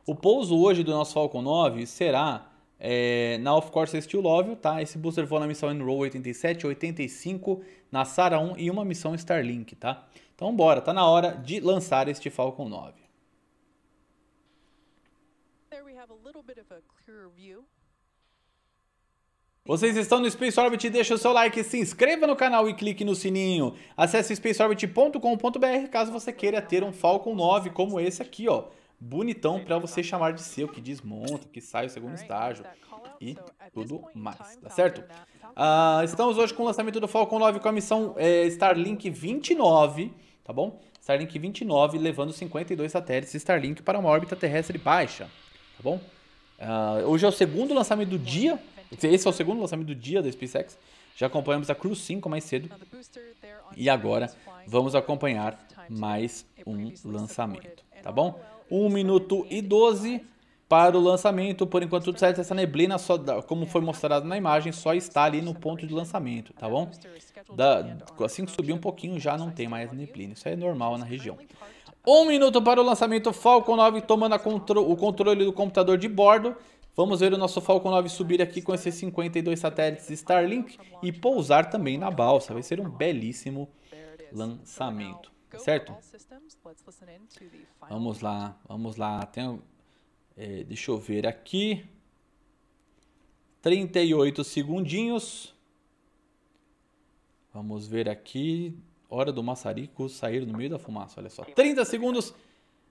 Speaker 1: O pouso hoje do nosso Falcon 9 será é, na Off Course é Still Love tá? Esse booster voa na missão Enroll 87, 85, na SARA 1 e uma missão Starlink, tá? Então bora, tá na hora de lançar este Falcon 9.
Speaker 2: There we have a little bit of a clearer view
Speaker 1: vocês estão no Space Orbit, deixa o seu like, se inscreva no canal e clique no sininho. Acesse spaceorbit.com.br caso você queira ter um Falcon 9 como esse aqui, ó. Bonitão para você chamar de seu, que desmonta, que sai o segundo estágio e tudo mais, tá certo? Ah, estamos hoje com o lançamento do Falcon 9 com a missão é, Starlink 29, tá bom? Starlink 29 levando 52 satélites Starlink para uma órbita terrestre baixa, tá bom? Ah, hoje é o segundo lançamento do dia, esse é o segundo lançamento do dia da SpaceX. Já acompanhamos a Crew 5 mais cedo. E agora vamos acompanhar mais um lançamento, tá bom? 1 minuto e 12 para o lançamento. Por enquanto tudo certo, essa neblina, só, como foi mostrado na imagem, só está ali no ponto de lançamento, tá bom? Da, assim que subir um pouquinho já não tem mais neblina, isso é normal na região. Um minuto para o lançamento Falcon 9 tomando contro o controle do computador de bordo Vamos ver o nosso Falcon 9 subir aqui com esses 52 satélites Starlink e pousar também na balsa. Vai ser um belíssimo lançamento, certo? Vamos lá, vamos lá. Tem, é, deixa eu ver aqui. 38 segundinhos. Vamos ver aqui. Hora do maçarico sair no meio da fumaça, olha só. 30 segundos.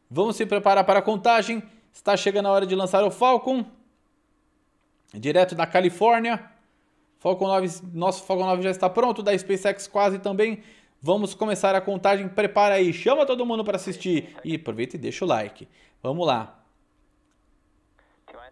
Speaker 1: Vamos se preparar para a contagem. Está chegando a hora de lançar o Falcon direto da Califórnia. Falcon 9, nosso Falcon 9 já está pronto, da SpaceX quase também. Vamos começar a contagem, prepara aí, chama todo mundo para assistir e aproveita e deixa o like. Vamos lá.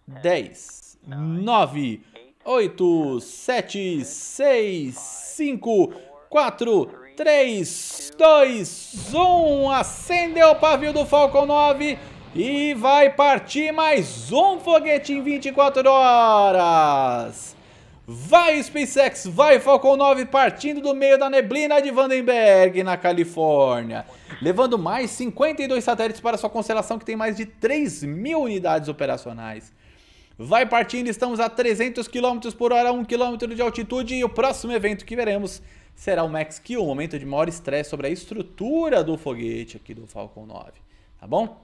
Speaker 1: 10, 9, 8, 7, 6, 5, 4, 3, 2, 1. Acendeu o pavio do Falcon 9. E vai partir mais um foguete em 24 horas. Vai SpaceX, vai Falcon 9 partindo do meio da neblina de Vandenberg, na Califórnia, levando mais 52 satélites para sua constelação que tem mais de 3 mil unidades operacionais. Vai partindo, estamos a 300 km por hora, 1 km de altitude e o próximo evento que veremos será o Max-Q, é o momento de maior estresse sobre a estrutura do foguete aqui do Falcon 9, tá bom?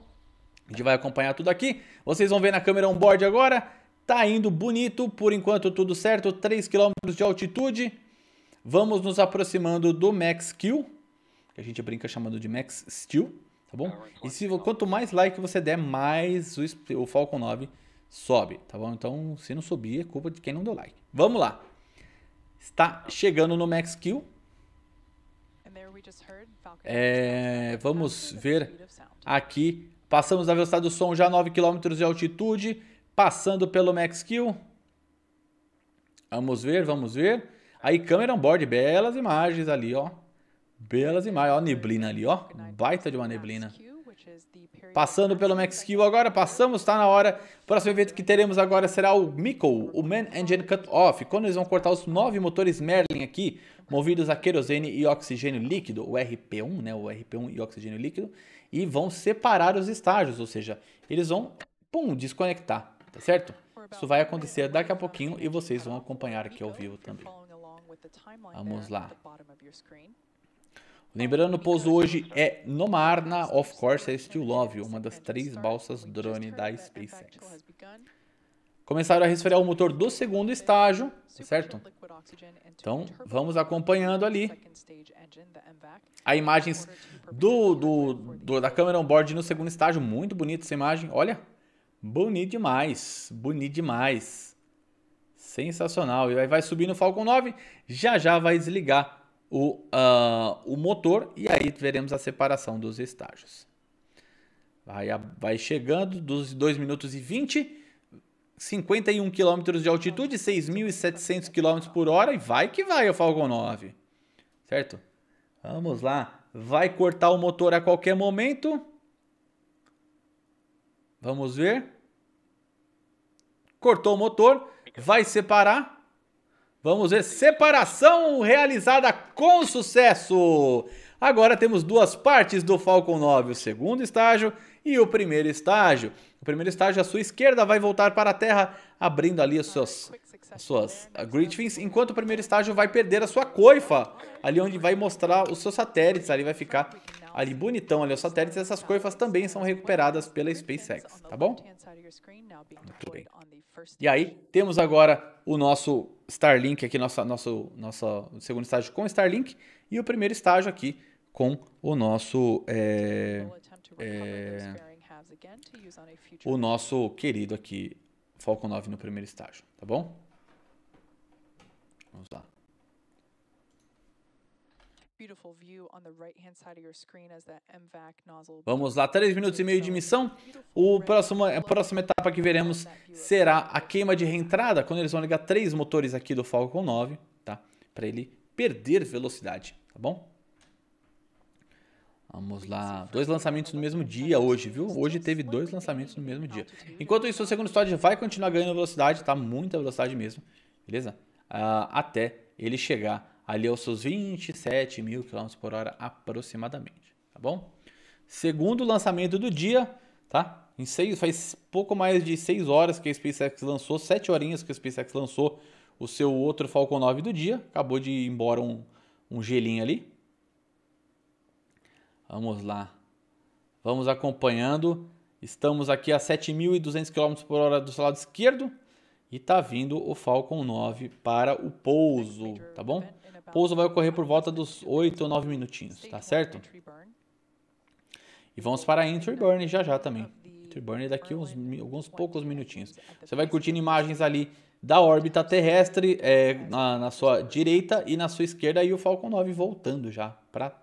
Speaker 1: A gente vai acompanhar tudo aqui. Vocês vão ver na câmera on-board agora. Tá indo bonito, por enquanto tudo certo, 3 km de altitude. Vamos nos aproximando do Max Kill, que a gente brinca chamando de Max Steel, tá bom? E se, quanto mais like você der, mais o, o Falcon 9 sobe, tá bom? Então, se não subir, é culpa de quem não deu like. Vamos lá. Está chegando no Max Kill. É, vamos ver aqui Passamos a velocidade do som já 9 km de altitude, passando pelo max Q. Vamos ver, vamos ver. Aí câmera on board, belas imagens ali, ó. Belas imagens, ó, neblina ali, ó. Baita de uma neblina. Passando pelo Max Q, agora, passamos, tá na hora. O próximo evento que teremos agora será o Mikko, o Man Engine Cut Off, quando eles vão cortar os nove motores Merlin aqui, movidos a querosene e oxigênio líquido, o RP1, né, o RP1 e oxigênio líquido, e vão separar os estágios, ou seja, eles vão, pum, desconectar, tá certo? Isso vai acontecer daqui a pouquinho e vocês vão acompanhar aqui ao vivo também. Vamos lá. Lembrando, o pouso hoje é no mar, na Of Course I é Still Love You, uma das três balsas drone da SpaceX começaram a resfriar o motor do segundo estágio, certo? Então, vamos acompanhando ali as imagens do, do, do, da câmera on-board no segundo estágio. Muito bonita essa imagem, olha. Bonito demais, bonito demais. Sensacional. E aí vai subir no Falcon 9, já já vai desligar o, uh, o motor e aí veremos a separação dos estágios. Vai, vai chegando dos 2 minutos e 20 51 km de altitude, 6.700 km é por hora e vai que vai o Falcon 9. Certo? Vamos lá. Vai cortar o motor a qualquer momento. Vamos ver. Cortou o motor. Vai separar. Vamos ver. Separação realizada com sucesso. Agora temos duas partes do Falcon 9. O segundo estágio e o primeiro estágio, o primeiro estágio, a sua esquerda vai voltar para a terra, abrindo ali as suas, as suas grid fins, enquanto o primeiro estágio vai perder a sua coifa, ali onde vai mostrar os seus satélites, ali vai ficar ali bonitão ali os satélites, essas coifas também são recuperadas pela SpaceX, tá bom?
Speaker 2: Muito
Speaker 1: bem. E aí, temos agora o nosso Starlink aqui, nossa, nosso, nosso segundo estágio com Starlink e o primeiro estágio aqui com o nosso... É é, o nosso querido aqui, Falcon 9 no primeiro estágio, tá bom? Vamos lá. Vamos lá, 3 minutos e meio de missão. O próximo, é, a próxima etapa que veremos será a queima de reentrada, quando eles vão ligar três motores aqui do Falcon 9, tá? Para ele perder velocidade, tá bom? Vamos lá. Dois lançamentos no mesmo dia hoje, viu? Hoje teve dois lançamentos no mesmo dia. Enquanto isso, o segundo story vai continuar ganhando velocidade, tá? Muita velocidade mesmo, beleza? Uh, até ele chegar ali aos seus 27 mil km por hora aproximadamente, tá bom? Segundo lançamento do dia, tá? Em seis, faz pouco mais de 6 horas que a SpaceX lançou, 7 horinhas que a SpaceX lançou o seu outro Falcon 9 do dia. Acabou de ir embora um, um gelinho ali, Vamos lá. Vamos acompanhando. Estamos aqui a 7.200 km por hora do seu lado esquerdo. E está vindo o Falcon 9 para o pouso, tá bom? O pouso vai ocorrer por volta dos 8 ou 9 minutinhos, tá certo? E vamos para a Entry Burn já já também. Entry Burn daqui uns, alguns poucos minutinhos. Você vai curtindo imagens ali da órbita terrestre é, na, na sua direita e na sua esquerda. E o Falcon 9 voltando já para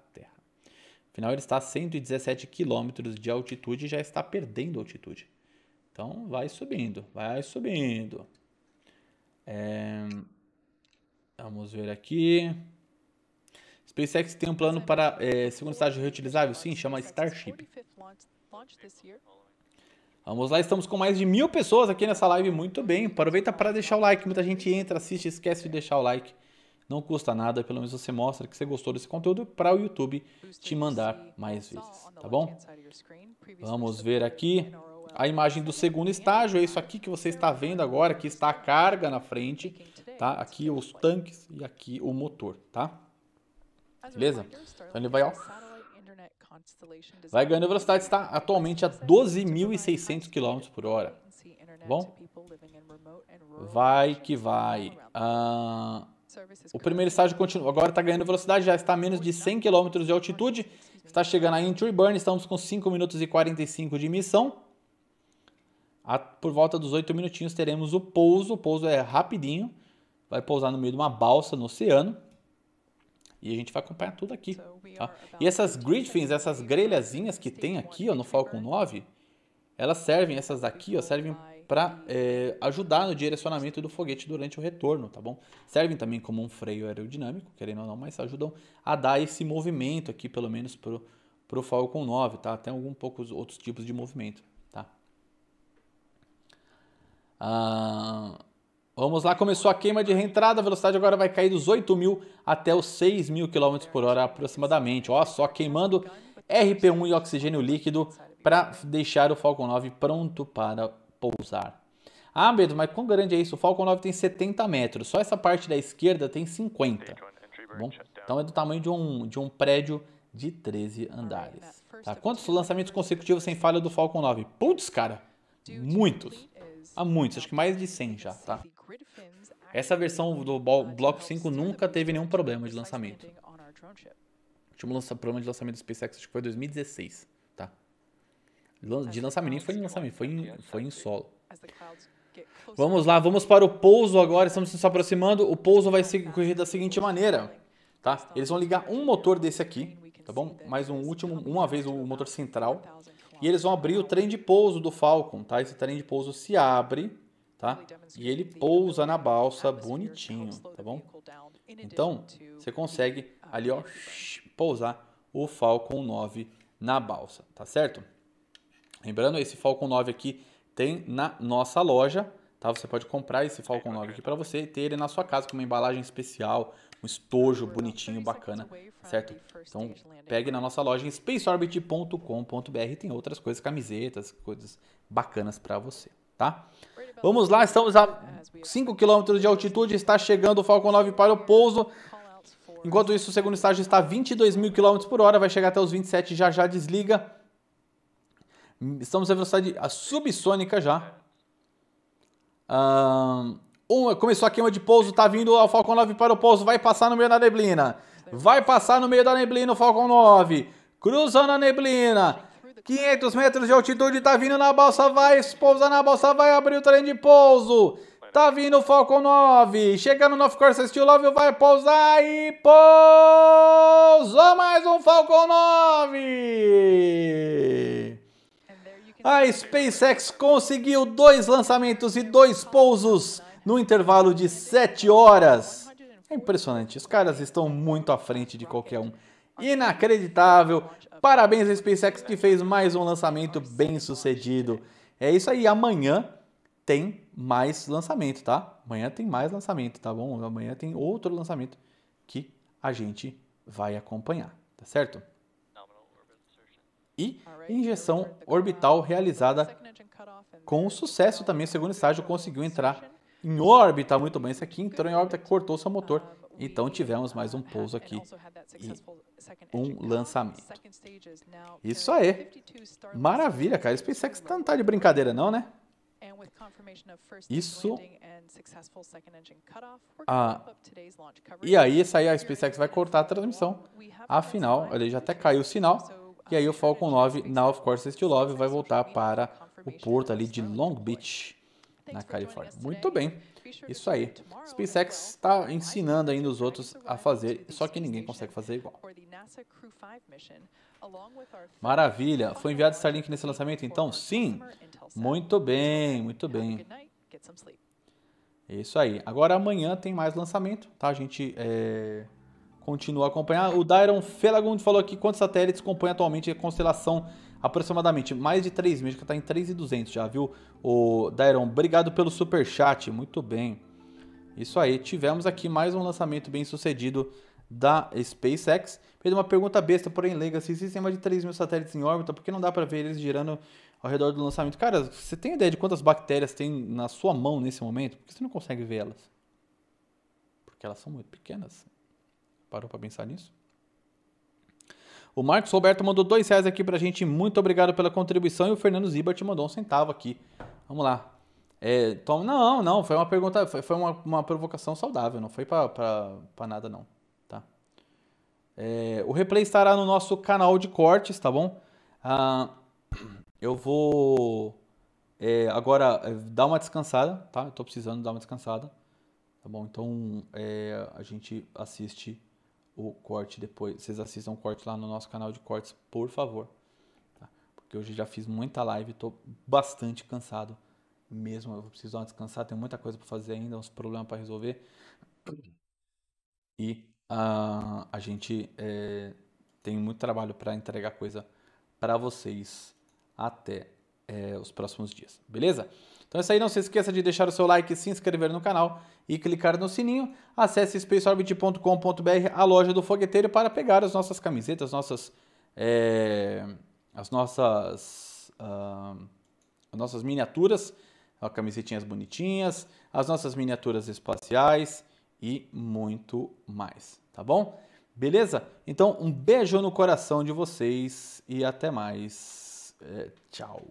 Speaker 1: Afinal, ele está a 117 quilômetros de altitude e já está perdendo altitude. Então, vai subindo, vai subindo. É... Vamos ver aqui. SpaceX tem um plano para é, segundo estágio reutilizável? Sim, chama Starship. Vamos lá, estamos com mais de mil pessoas aqui nessa live. Muito bem, aproveita para deixar o like. Muita gente entra, assiste, esquece de deixar o like. Não custa nada, pelo menos você mostra que você gostou desse conteúdo para o YouTube te mandar mais vezes, tá bom? Vamos ver aqui a imagem do segundo estágio, é isso aqui que você está vendo agora, que está a carga na frente, tá? Aqui os tanques e aqui o motor, tá? Beleza? Então ele vai, ó, vai ganhando velocidade, está atualmente a 12.600 km por hora, tá bom? Vai que vai. Ah, o primeiro estágio continua. Agora está ganhando velocidade, já está a menos de 100 km de altitude. Está chegando em Treeburn, estamos com 5 minutos e 45 de missão. por volta dos 8 minutinhos teremos o pouso. O pouso é rapidinho. Vai pousar no meio de uma balsa no oceano. E a gente vai acompanhar tudo aqui. Tá? E essas griffins, essas grelhazinhas que tem aqui ó, no Falcon 9, elas servem, essas daqui, ó, servem para é, eh, ajudar no direcionamento do foguete durante o retorno, tá bom? Servem também como um freio aerodinâmico, querendo ou não, mas ajudam a dar esse movimento aqui, pelo menos pro, pro Falcon 9, tá? Tem algum poucos outros tipos de movimento, tá? Ah, vamos lá, começou a queima de reentrada, a velocidade agora vai cair dos 8 mil até os 6 mil km por hora aproximadamente. Olha só queimando RP1 e oxigênio líquido para deixar o Falcon 9 pronto para pousar. Ah, Beto, mas quão grande é isso? O Falcon 9 tem 70 metros, só essa parte da esquerda tem 50. Bom, então é do tamanho de um, de um prédio de 13 andares. Tá? Quantos lançamentos consecutivos sem falha do Falcon 9? Putz, cara, muitos. Há ah, muitos, acho que mais de 100 já, tá? Essa versão do Bloco 5 nunca teve nenhum problema de lançamento. O último problema de lançamento do SpaceX acho que foi 2016. De lançamento, nem foi em lançamento, foi em, foi em solo. Vamos lá, vamos para o pouso agora, estamos nos aproximando. O pouso vai ser corrido da seguinte maneira, tá? Eles vão ligar um motor desse aqui, tá bom? Mais um último, uma vez o motor central. E eles vão abrir o trem de pouso do Falcon, tá? Esse trem de pouso se abre, tá? E ele pousa na balsa bonitinho, tá bom? Então, você consegue ali, ó, pousar o Falcon 9 na balsa, tá certo? Lembrando, esse Falcon 9 aqui tem na nossa loja, tá? Você pode comprar esse Falcon 9 aqui para você e ter ele na sua casa com uma embalagem especial, um estojo bonitinho, bacana, certo? Então, pegue na nossa loja em spaceorbit.com.br, tem outras coisas, camisetas, coisas bacanas para você, tá? Vamos lá, estamos a 5 km de altitude, está chegando o Falcon 9 para o pouso. Enquanto isso, o segundo estágio está a 22 mil km por hora, vai chegar até os 27, já já desliga. Estamos em velocidade subsônica já. Um, começou a queima de pouso, tá vindo o Falcon 9 para o pouso, vai passar no meio da neblina. Vai passar no meio da neblina o Falcon 9. Cruzando a neblina. 500 metros de altitude, tá vindo na balsa, vai pousar na balsa, vai abrir o trem de pouso. Tá vindo o Falcon 9. Chegando no Corsa Steel Love, vai pousar e pousou mais um Falcon 9. A SpaceX conseguiu dois lançamentos e dois pousos no intervalo de 7 horas. É impressionante, os caras estão muito à frente de qualquer um. Inacreditável. Parabéns à SpaceX que fez mais um lançamento bem sucedido. É isso aí, amanhã tem mais lançamento, tá? Amanhã tem mais lançamento, tá bom? Amanhã tem outro lançamento que a gente vai acompanhar, tá certo? e injeção orbital realizada com sucesso também. O segundo estágio conseguiu entrar em órbita muito bem. Esse aqui entrou em órbita, cortou seu motor. Então tivemos mais um pouso aqui e um lançamento.
Speaker 2: Isso aí.
Speaker 1: Maravilha, cara. SpaceX não tá de brincadeira não, né?
Speaker 2: Isso. Ah, e aí,
Speaker 1: essa aí a SpaceX vai cortar a transmissão. Afinal, ele já até caiu o sinal. E aí o Falcon 9, na Of Course Still Love, vai voltar para o porto ali de Long Beach, na Califórnia. Muito bem, isso aí. SpaceX está ensinando ainda os outros a fazer, só que ninguém consegue fazer igual. Maravilha! Foi enviado Starlink nesse lançamento, então? Sim! Muito bem, muito bem. Isso aí. Agora amanhã tem mais lançamento, tá? A gente é continua a acompanhar. O Dairon Felagund falou aqui quantos satélites compõem atualmente a constelação aproximadamente. Mais de 3 mil, que está em 3,200 já, viu? O Dairon, obrigado pelo super chat. Muito bem. Isso aí, tivemos aqui mais um lançamento bem sucedido da SpaceX. Fez uma pergunta besta, porém leiga, se existem mais de 3 mil satélites em órbita, por que não dá para ver eles girando ao redor do lançamento? Cara, você tem ideia de quantas bactérias tem na sua mão nesse momento? Por que você não consegue vê-las? Porque elas são muito pequenas. Parou para pensar nisso? O Marcos Roberto mandou dois reais aqui pra gente. Muito obrigado pela contribuição. E o Fernando Zibert mandou um centavo aqui. Vamos lá. É, Tom, não, não, foi uma pergunta, foi, foi uma, uma, provocação saudável, não foi para nada não, tá? É, o replay estará no nosso canal de cortes, tá bom? Ah, <clears throat> eu vou é, agora é, dar uma descansada, tá? Estou precisando dar uma descansada, tá bom? Então é, a gente assiste o corte depois. Vocês assistam o corte lá no nosso canal de cortes, por favor. Tá? Porque hoje já fiz muita live, estou bastante cansado mesmo. Eu preciso dar uma descansada, tem muita coisa para fazer ainda, uns problemas para resolver. E uh, a gente é, tem muito trabalho para entregar coisa para vocês até é, os próximos dias, beleza? Então é isso aí, não se esqueça de deixar o seu like, se inscrever no canal e clicar no sininho. Acesse spaceorbit.com.br, a loja do fogueteiro, para pegar as nossas camisetas, nossas, é, as nossas, ah, as nossas miniaturas, ó, camisetinhas bonitinhas, as nossas miniaturas espaciais e muito mais, tá bom? Beleza? Então, um beijo no coração de vocês e até mais. É, tchau.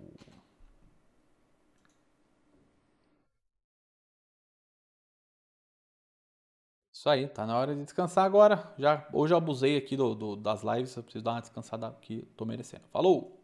Speaker 1: Isso aí, tá na hora de descansar agora. Já, hoje eu abusei aqui do, do das lives, eu preciso dar uma descansada que tô merecendo. Falou!